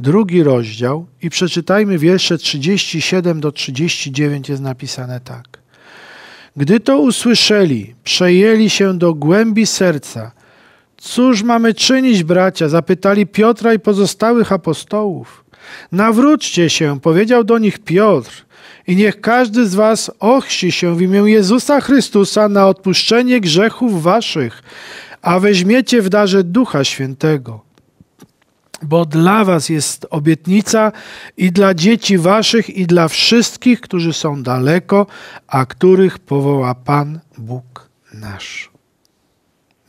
drugi rozdział i przeczytajmy wiersze 37 do 39 jest napisane tak. Gdy to usłyszeli, przejęli się do głębi serca. Cóż mamy czynić, bracia? Zapytali Piotra i pozostałych apostołów. Nawróćcie się, powiedział do nich Piotr, i niech każdy z was ochrzci się w imię Jezusa Chrystusa na odpuszczenie grzechów waszych, a weźmiecie w darze Ducha Świętego bo dla was jest obietnica i dla dzieci waszych i dla wszystkich, którzy są daleko, a których powoła Pan Bóg nasz.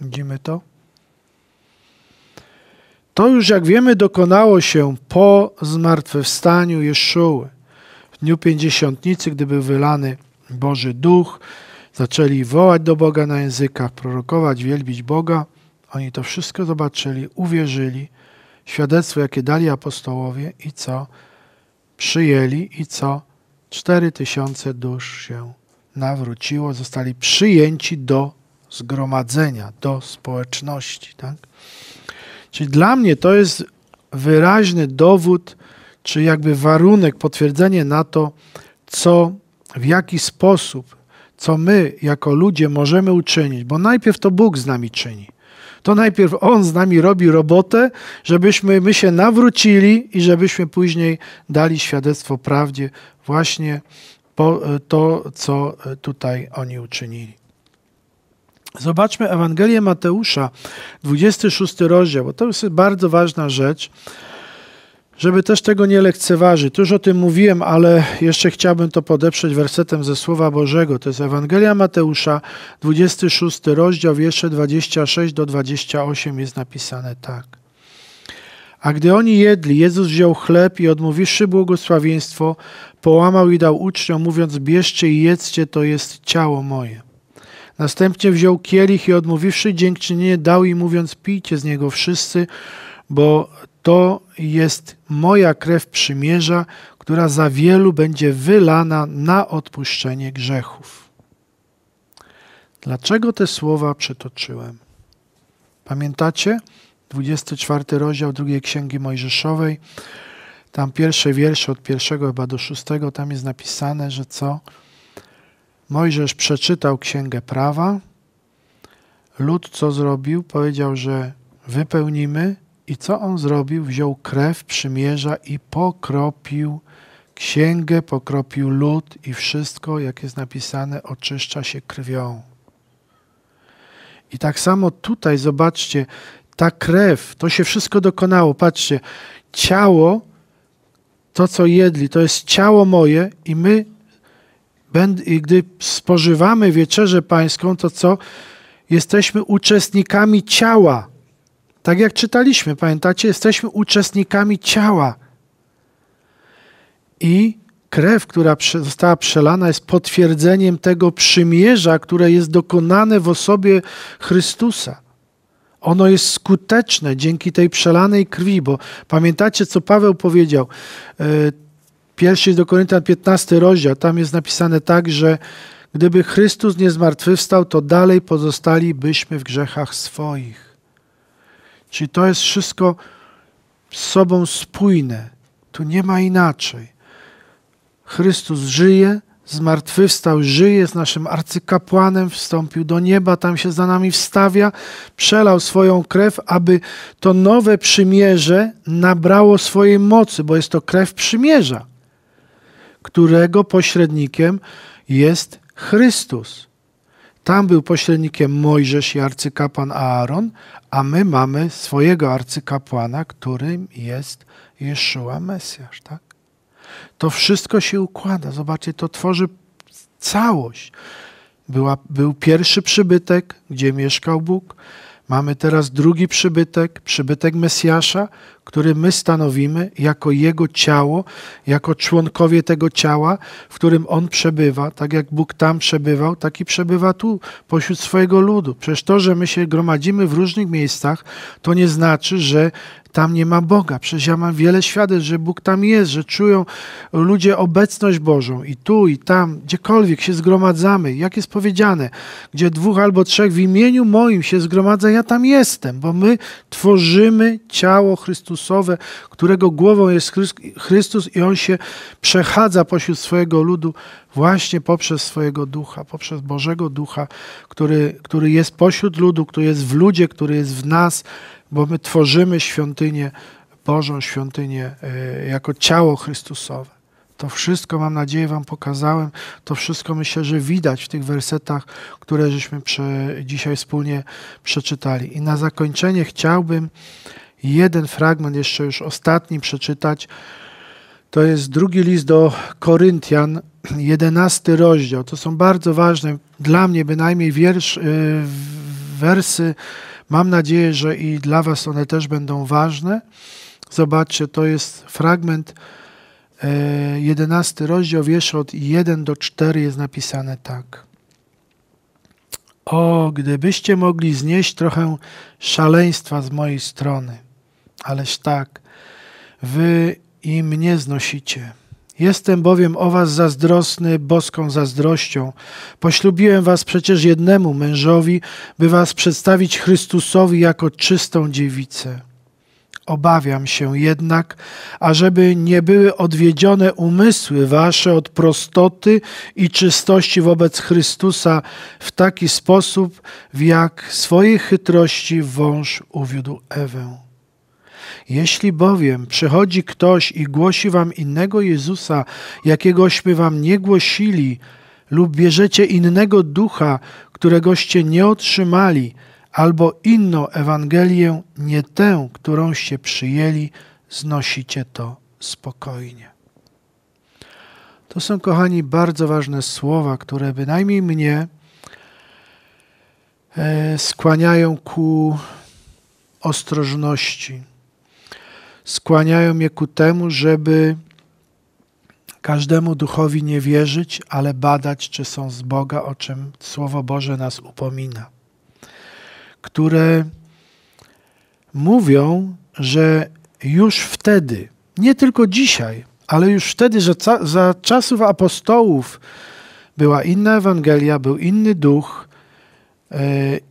Widzimy to? To już, jak wiemy, dokonało się po zmartwychwstaniu Jeszuły. W dniu Pięćdziesiątnicy, gdy był wylany Boży Duch, zaczęli wołać do Boga na językach, prorokować, wielbić Boga. Oni to wszystko zobaczyli, uwierzyli – świadectwo, jakie dali apostołowie i co przyjęli i co cztery tysiące dusz się nawróciło, zostali przyjęci do zgromadzenia, do społeczności. Tak? Czyli dla mnie to jest wyraźny dowód, czy jakby warunek, potwierdzenie na to, co, w jaki sposób, co my jako ludzie możemy uczynić, bo najpierw to Bóg z nami czyni to najpierw On z nami robi robotę, żebyśmy my się nawrócili i żebyśmy później dali świadectwo prawdzie właśnie po e, to, co e, tutaj oni uczynili. Zobaczmy Ewangelię Mateusza, 26 rozdział, bo to jest bardzo ważna rzecz żeby też tego nie lekceważyć. Już o tym mówiłem, ale jeszcze chciałbym to podeprzeć wersetem ze Słowa Bożego. To jest Ewangelia Mateusza, 26 rozdział, wiersze 26 do 28 jest napisane tak. A gdy oni jedli, Jezus wziął chleb i odmówiwszy błogosławieństwo, połamał i dał uczniom, mówiąc, bierzcie i jedzcie, to jest ciało moje. Następnie wziął kielich i odmówiwszy dziękczynienie, dał i mówiąc, pijcie z niego wszyscy, bo to jest moja krew przymierza, która za wielu będzie wylana na odpuszczenie grzechów. Dlaczego te słowa przytoczyłem? Pamiętacie? 24 rozdział drugiej Księgi Mojżeszowej, tam pierwsze wiersze od pierwszego chyba do szóstego, tam jest napisane, że co? Mojżesz przeczytał Księgę Prawa, lud co zrobił? Powiedział, że wypełnimy, i co on zrobił? Wziął krew przymierza i pokropił księgę, pokropił lud i wszystko, jak jest napisane, oczyszcza się krwią. I tak samo tutaj, zobaczcie, ta krew, to się wszystko dokonało. Patrzcie, ciało, to co jedli, to jest ciało moje i my, i gdy spożywamy wieczerzę pańską, to co? Jesteśmy uczestnikami ciała. Tak jak czytaliśmy, pamiętacie, jesteśmy uczestnikami ciała. I krew, która została przelana, jest potwierdzeniem tego przymierza, które jest dokonane w osobie Chrystusa. Ono jest skuteczne dzięki tej przelanej krwi, bo pamiętacie, co Paweł powiedział. E, pierwszy do Koryntian 15 rozdział, tam jest napisane tak, że gdyby Chrystus nie zmartwychwstał, to dalej pozostalibyśmy w grzechach swoich. Czyli to jest wszystko z sobą spójne. Tu nie ma inaczej. Chrystus żyje, zmartwychwstał, żyje, jest naszym arcykapłanem, wstąpił do nieba, tam się za nami wstawia, przelał swoją krew, aby to nowe przymierze nabrało swojej mocy, bo jest to krew przymierza, którego pośrednikiem jest Chrystus. Tam był pośrednikiem Mojżesz i arcykapłan Aaron, a my mamy swojego arcykapłana, którym jest Jeszua Mesjasz. Tak? To wszystko się układa. Zobaczcie, to tworzy całość. Była, był pierwszy przybytek, gdzie mieszkał Bóg. Mamy teraz drugi przybytek, przybytek Mesjasza, który my stanowimy jako Jego ciało, jako członkowie tego ciała, w którym On przebywa. Tak jak Bóg tam przebywał, tak i przebywa tu, pośród swojego ludu. Przecież to, że my się gromadzimy w różnych miejscach, to nie znaczy, że tam nie ma Boga. Przecież ja mam wiele świadectw, że Bóg tam jest, że czują ludzie obecność Bożą i tu, i tam, gdziekolwiek się zgromadzamy. Jak jest powiedziane, gdzie dwóch albo trzech w imieniu moim się zgromadza, ja tam jestem, bo my tworzymy ciało Chrystusa. Chrystusowe, którego głową jest Chrystus i on się przechadza pośród swojego ludu właśnie poprzez swojego ducha, poprzez Bożego ducha, który, który jest pośród ludu, który jest w ludzie, który jest w nas, bo my tworzymy świątynię Bożą, świątynię e, jako ciało Chrystusowe. To wszystko, mam nadzieję, Wam pokazałem. To wszystko myślę, że widać w tych wersetach, które żeśmy dzisiaj wspólnie przeczytali. I na zakończenie chciałbym jeden fragment, jeszcze już ostatni przeczytać. To jest drugi list do Koryntian, jedenasty rozdział. To są bardzo ważne dla mnie bynajmniej wiersz, y, wersy. Mam nadzieję, że i dla Was one też będą ważne. Zobaczcie, to jest fragment, y, jedenasty rozdział, wiersz od 1 do 4 jest napisane tak. O, gdybyście mogli znieść trochę szaleństwa z mojej strony – Ależ tak, wy i mnie znosicie. Jestem bowiem o was zazdrosny boską zazdrością. Poślubiłem was przecież jednemu mężowi, by was przedstawić Chrystusowi jako czystą dziewicę. Obawiam się jednak, ażeby nie były odwiedzione umysły wasze od prostoty i czystości wobec Chrystusa w taki sposób, w jak swojej chytrości wąż uwiódł Ewę. Jeśli bowiem przychodzi ktoś i głosi wam innego Jezusa, jakiegośmy wam nie głosili, lub bierzecie innego ducha, któregoście nie otrzymali, albo inną Ewangelię, nie tę, którąście przyjęli, znosicie to spokojnie. To są, kochani, bardzo ważne słowa, które bynajmniej mnie e, skłaniają ku ostrożności, skłaniają je ku temu, żeby każdemu duchowi nie wierzyć, ale badać, czy są z Boga, o czym Słowo Boże nas upomina, które mówią, że już wtedy, nie tylko dzisiaj, ale już wtedy, że za, za czasów apostołów była inna Ewangelia, był inny duch yy,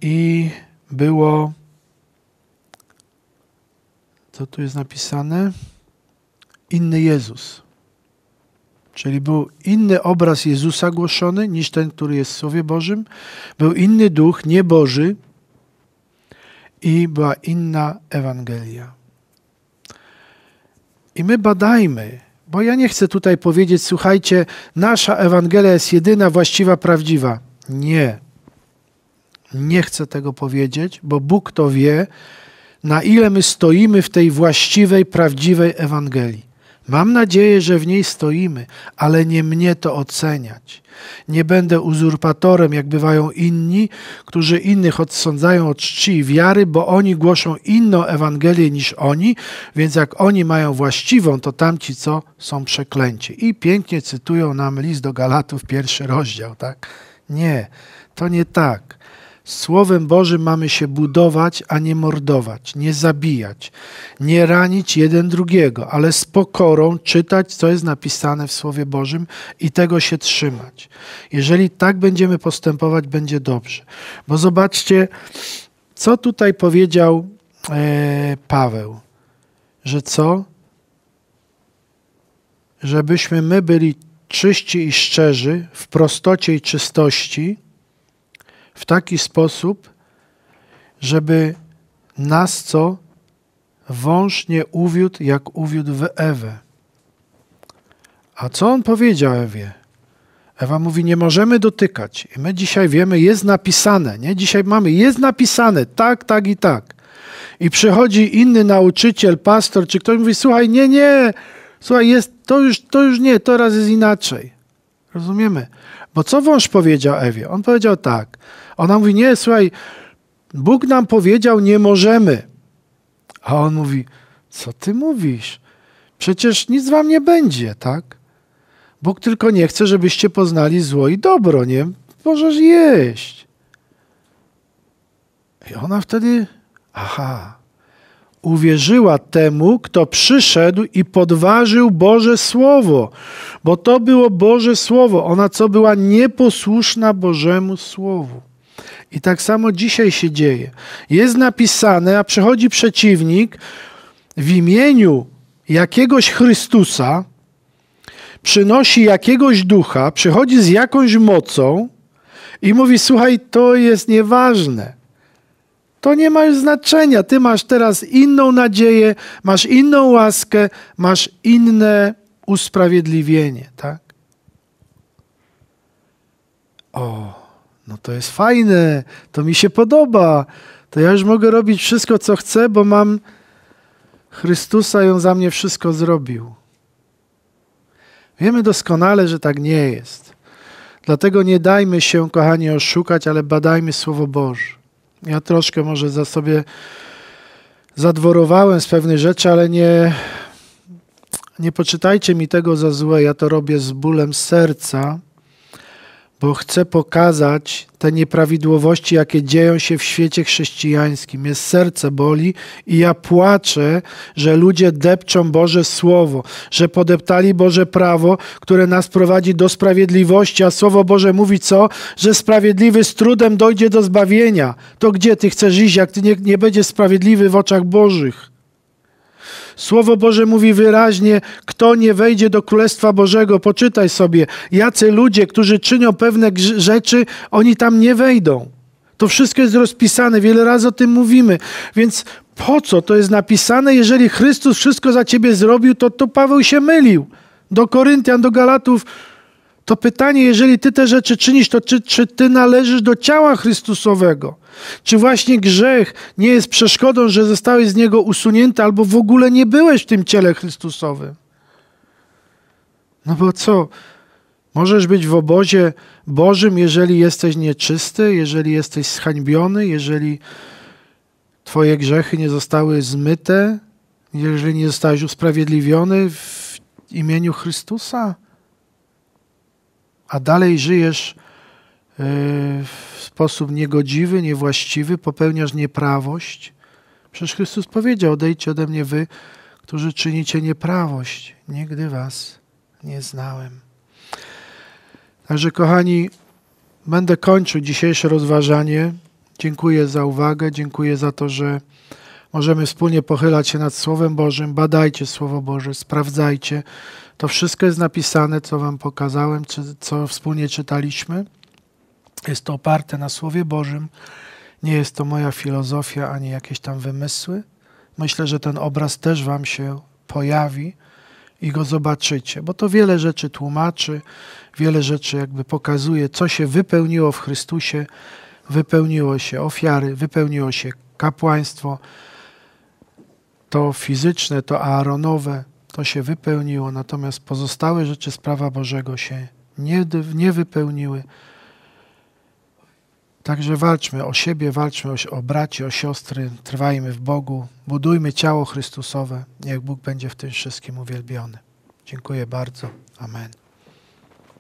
i było co tu jest napisane? Inny Jezus. Czyli był inny obraz Jezusa głoszony niż ten, który jest w Słowie Bożym. Był inny duch, nieboży i była inna Ewangelia. I my badajmy, bo ja nie chcę tutaj powiedzieć, słuchajcie, nasza Ewangelia jest jedyna, właściwa, prawdziwa. Nie. Nie chcę tego powiedzieć, bo Bóg to wie, na ile my stoimy w tej właściwej, prawdziwej Ewangelii. Mam nadzieję, że w niej stoimy, ale nie mnie to oceniać. Nie będę uzurpatorem, jak bywają inni, którzy innych odsądzają od czci i wiary, bo oni głoszą inną Ewangelię niż oni, więc jak oni mają właściwą, to tamci co są przeklęci. I pięknie cytują nam list do Galatów, pierwszy rozdział, tak? Nie, to nie tak. Słowem Bożym mamy się budować, a nie mordować, nie zabijać, nie ranić jeden drugiego, ale z pokorą czytać, co jest napisane w Słowie Bożym i tego się trzymać. Jeżeli tak będziemy postępować, będzie dobrze. Bo zobaczcie, co tutaj powiedział e, Paweł, że co? Żebyśmy my byli czyści i szczerzy w prostocie i czystości w taki sposób, żeby nas co wąż nie uwiódł, jak uwiódł w Ewę. A co on powiedział Ewie? Ewa mówi, nie możemy dotykać. I my dzisiaj wiemy, jest napisane, nie? Dzisiaj mamy, jest napisane, tak, tak i tak. I przychodzi inny nauczyciel, pastor, czy ktoś mówi, słuchaj, nie, nie, słuchaj, jest, to, już, to już nie, teraz jest inaczej. Rozumiemy? Bo co wąż powiedział Ewie? On powiedział tak. Ona mówi, nie, słuchaj, Bóg nam powiedział, nie możemy. A on mówi, co ty mówisz? Przecież nic wam nie będzie, tak? Bóg tylko nie chce, żebyście poznali zło i dobro, nie? Możesz jeść. I ona wtedy, aha, uwierzyła temu, kto przyszedł i podważył Boże Słowo, bo to było Boże Słowo, ona co była nieposłuszna Bożemu Słowu. I tak samo dzisiaj się dzieje. Jest napisane, a przychodzi przeciwnik w imieniu jakiegoś Chrystusa, przynosi jakiegoś ducha, przychodzi z jakąś mocą i mówi: Słuchaj, to jest nieważne. To nie ma już znaczenia. Ty masz teraz inną nadzieję, masz inną łaskę, masz inne usprawiedliwienie, tak? O, no to jest fajne, to mi się podoba. To ja już mogę robić wszystko, co chcę, bo mam Chrystusa ją za mnie wszystko zrobił. Wiemy doskonale, że tak nie jest. Dlatego nie dajmy się, kochani, oszukać, ale badajmy Słowo Boże. Ja troszkę może za sobie zadworowałem z pewnej rzeczy, ale nie, nie poczytajcie mi tego za złe. Ja to robię z bólem serca bo chcę pokazać te nieprawidłowości, jakie dzieją się w świecie chrześcijańskim. Jest serce boli i ja płaczę, że ludzie depczą Boże Słowo, że podeptali Boże prawo, które nas prowadzi do sprawiedliwości, a Słowo Boże mówi co? Że sprawiedliwy z trudem dojdzie do zbawienia. To gdzie ty chcesz iść, jak ty nie, nie będziesz sprawiedliwy w oczach Bożych? Słowo Boże mówi wyraźnie, kto nie wejdzie do Królestwa Bożego, poczytaj sobie, jacy ludzie, którzy czynią pewne rzeczy, oni tam nie wejdą. To wszystko jest rozpisane, wiele razy o tym mówimy. Więc po co to jest napisane? Jeżeli Chrystus wszystko za ciebie zrobił, to, to Paweł się mylił. Do Koryntian, do Galatów to pytanie, jeżeli ty te rzeczy czynisz, to czy, czy ty należysz do ciała Chrystusowego? Czy właśnie grzech nie jest przeszkodą, że zostałeś z niego usunięty, albo w ogóle nie byłeś w tym ciele Chrystusowym? No bo co? Możesz być w obozie Bożym, jeżeli jesteś nieczysty, jeżeli jesteś zhańbiony, jeżeli Twoje grzechy nie zostały zmyte, jeżeli nie zostałeś usprawiedliwiony w imieniu Chrystusa? a dalej żyjesz y, w sposób niegodziwy, niewłaściwy, popełniasz nieprawość. Przecież Chrystus powiedział: Odejdźcie ode mnie, wy, którzy czynicie nieprawość. Nigdy was nie znałem. Także, kochani, będę kończył dzisiejsze rozważanie. Dziękuję za uwagę, dziękuję za to, że możemy wspólnie pochylać się nad Słowem Bożym. Badajcie Słowo Boże, sprawdzajcie, to wszystko jest napisane, co Wam pokazałem, czy, co wspólnie czytaliśmy. Jest to oparte na Słowie Bożym. Nie jest to moja filozofia ani jakieś tam wymysły. Myślę, że ten obraz też Wam się pojawi i go zobaczycie, bo to wiele rzeczy tłumaczy, wiele rzeczy jakby pokazuje, co się wypełniło w Chrystusie. Wypełniło się ofiary, wypełniło się kapłaństwo, to fizyczne, to Aaronowe, to się wypełniło, natomiast pozostałe rzeczy z prawa Bożego się nie, nie wypełniły. Także walczmy o siebie, walczmy o, o braci, o siostry, trwajmy w Bogu, budujmy ciało Chrystusowe. Niech Bóg będzie w tym wszystkim uwielbiony. Dziękuję bardzo. Amen.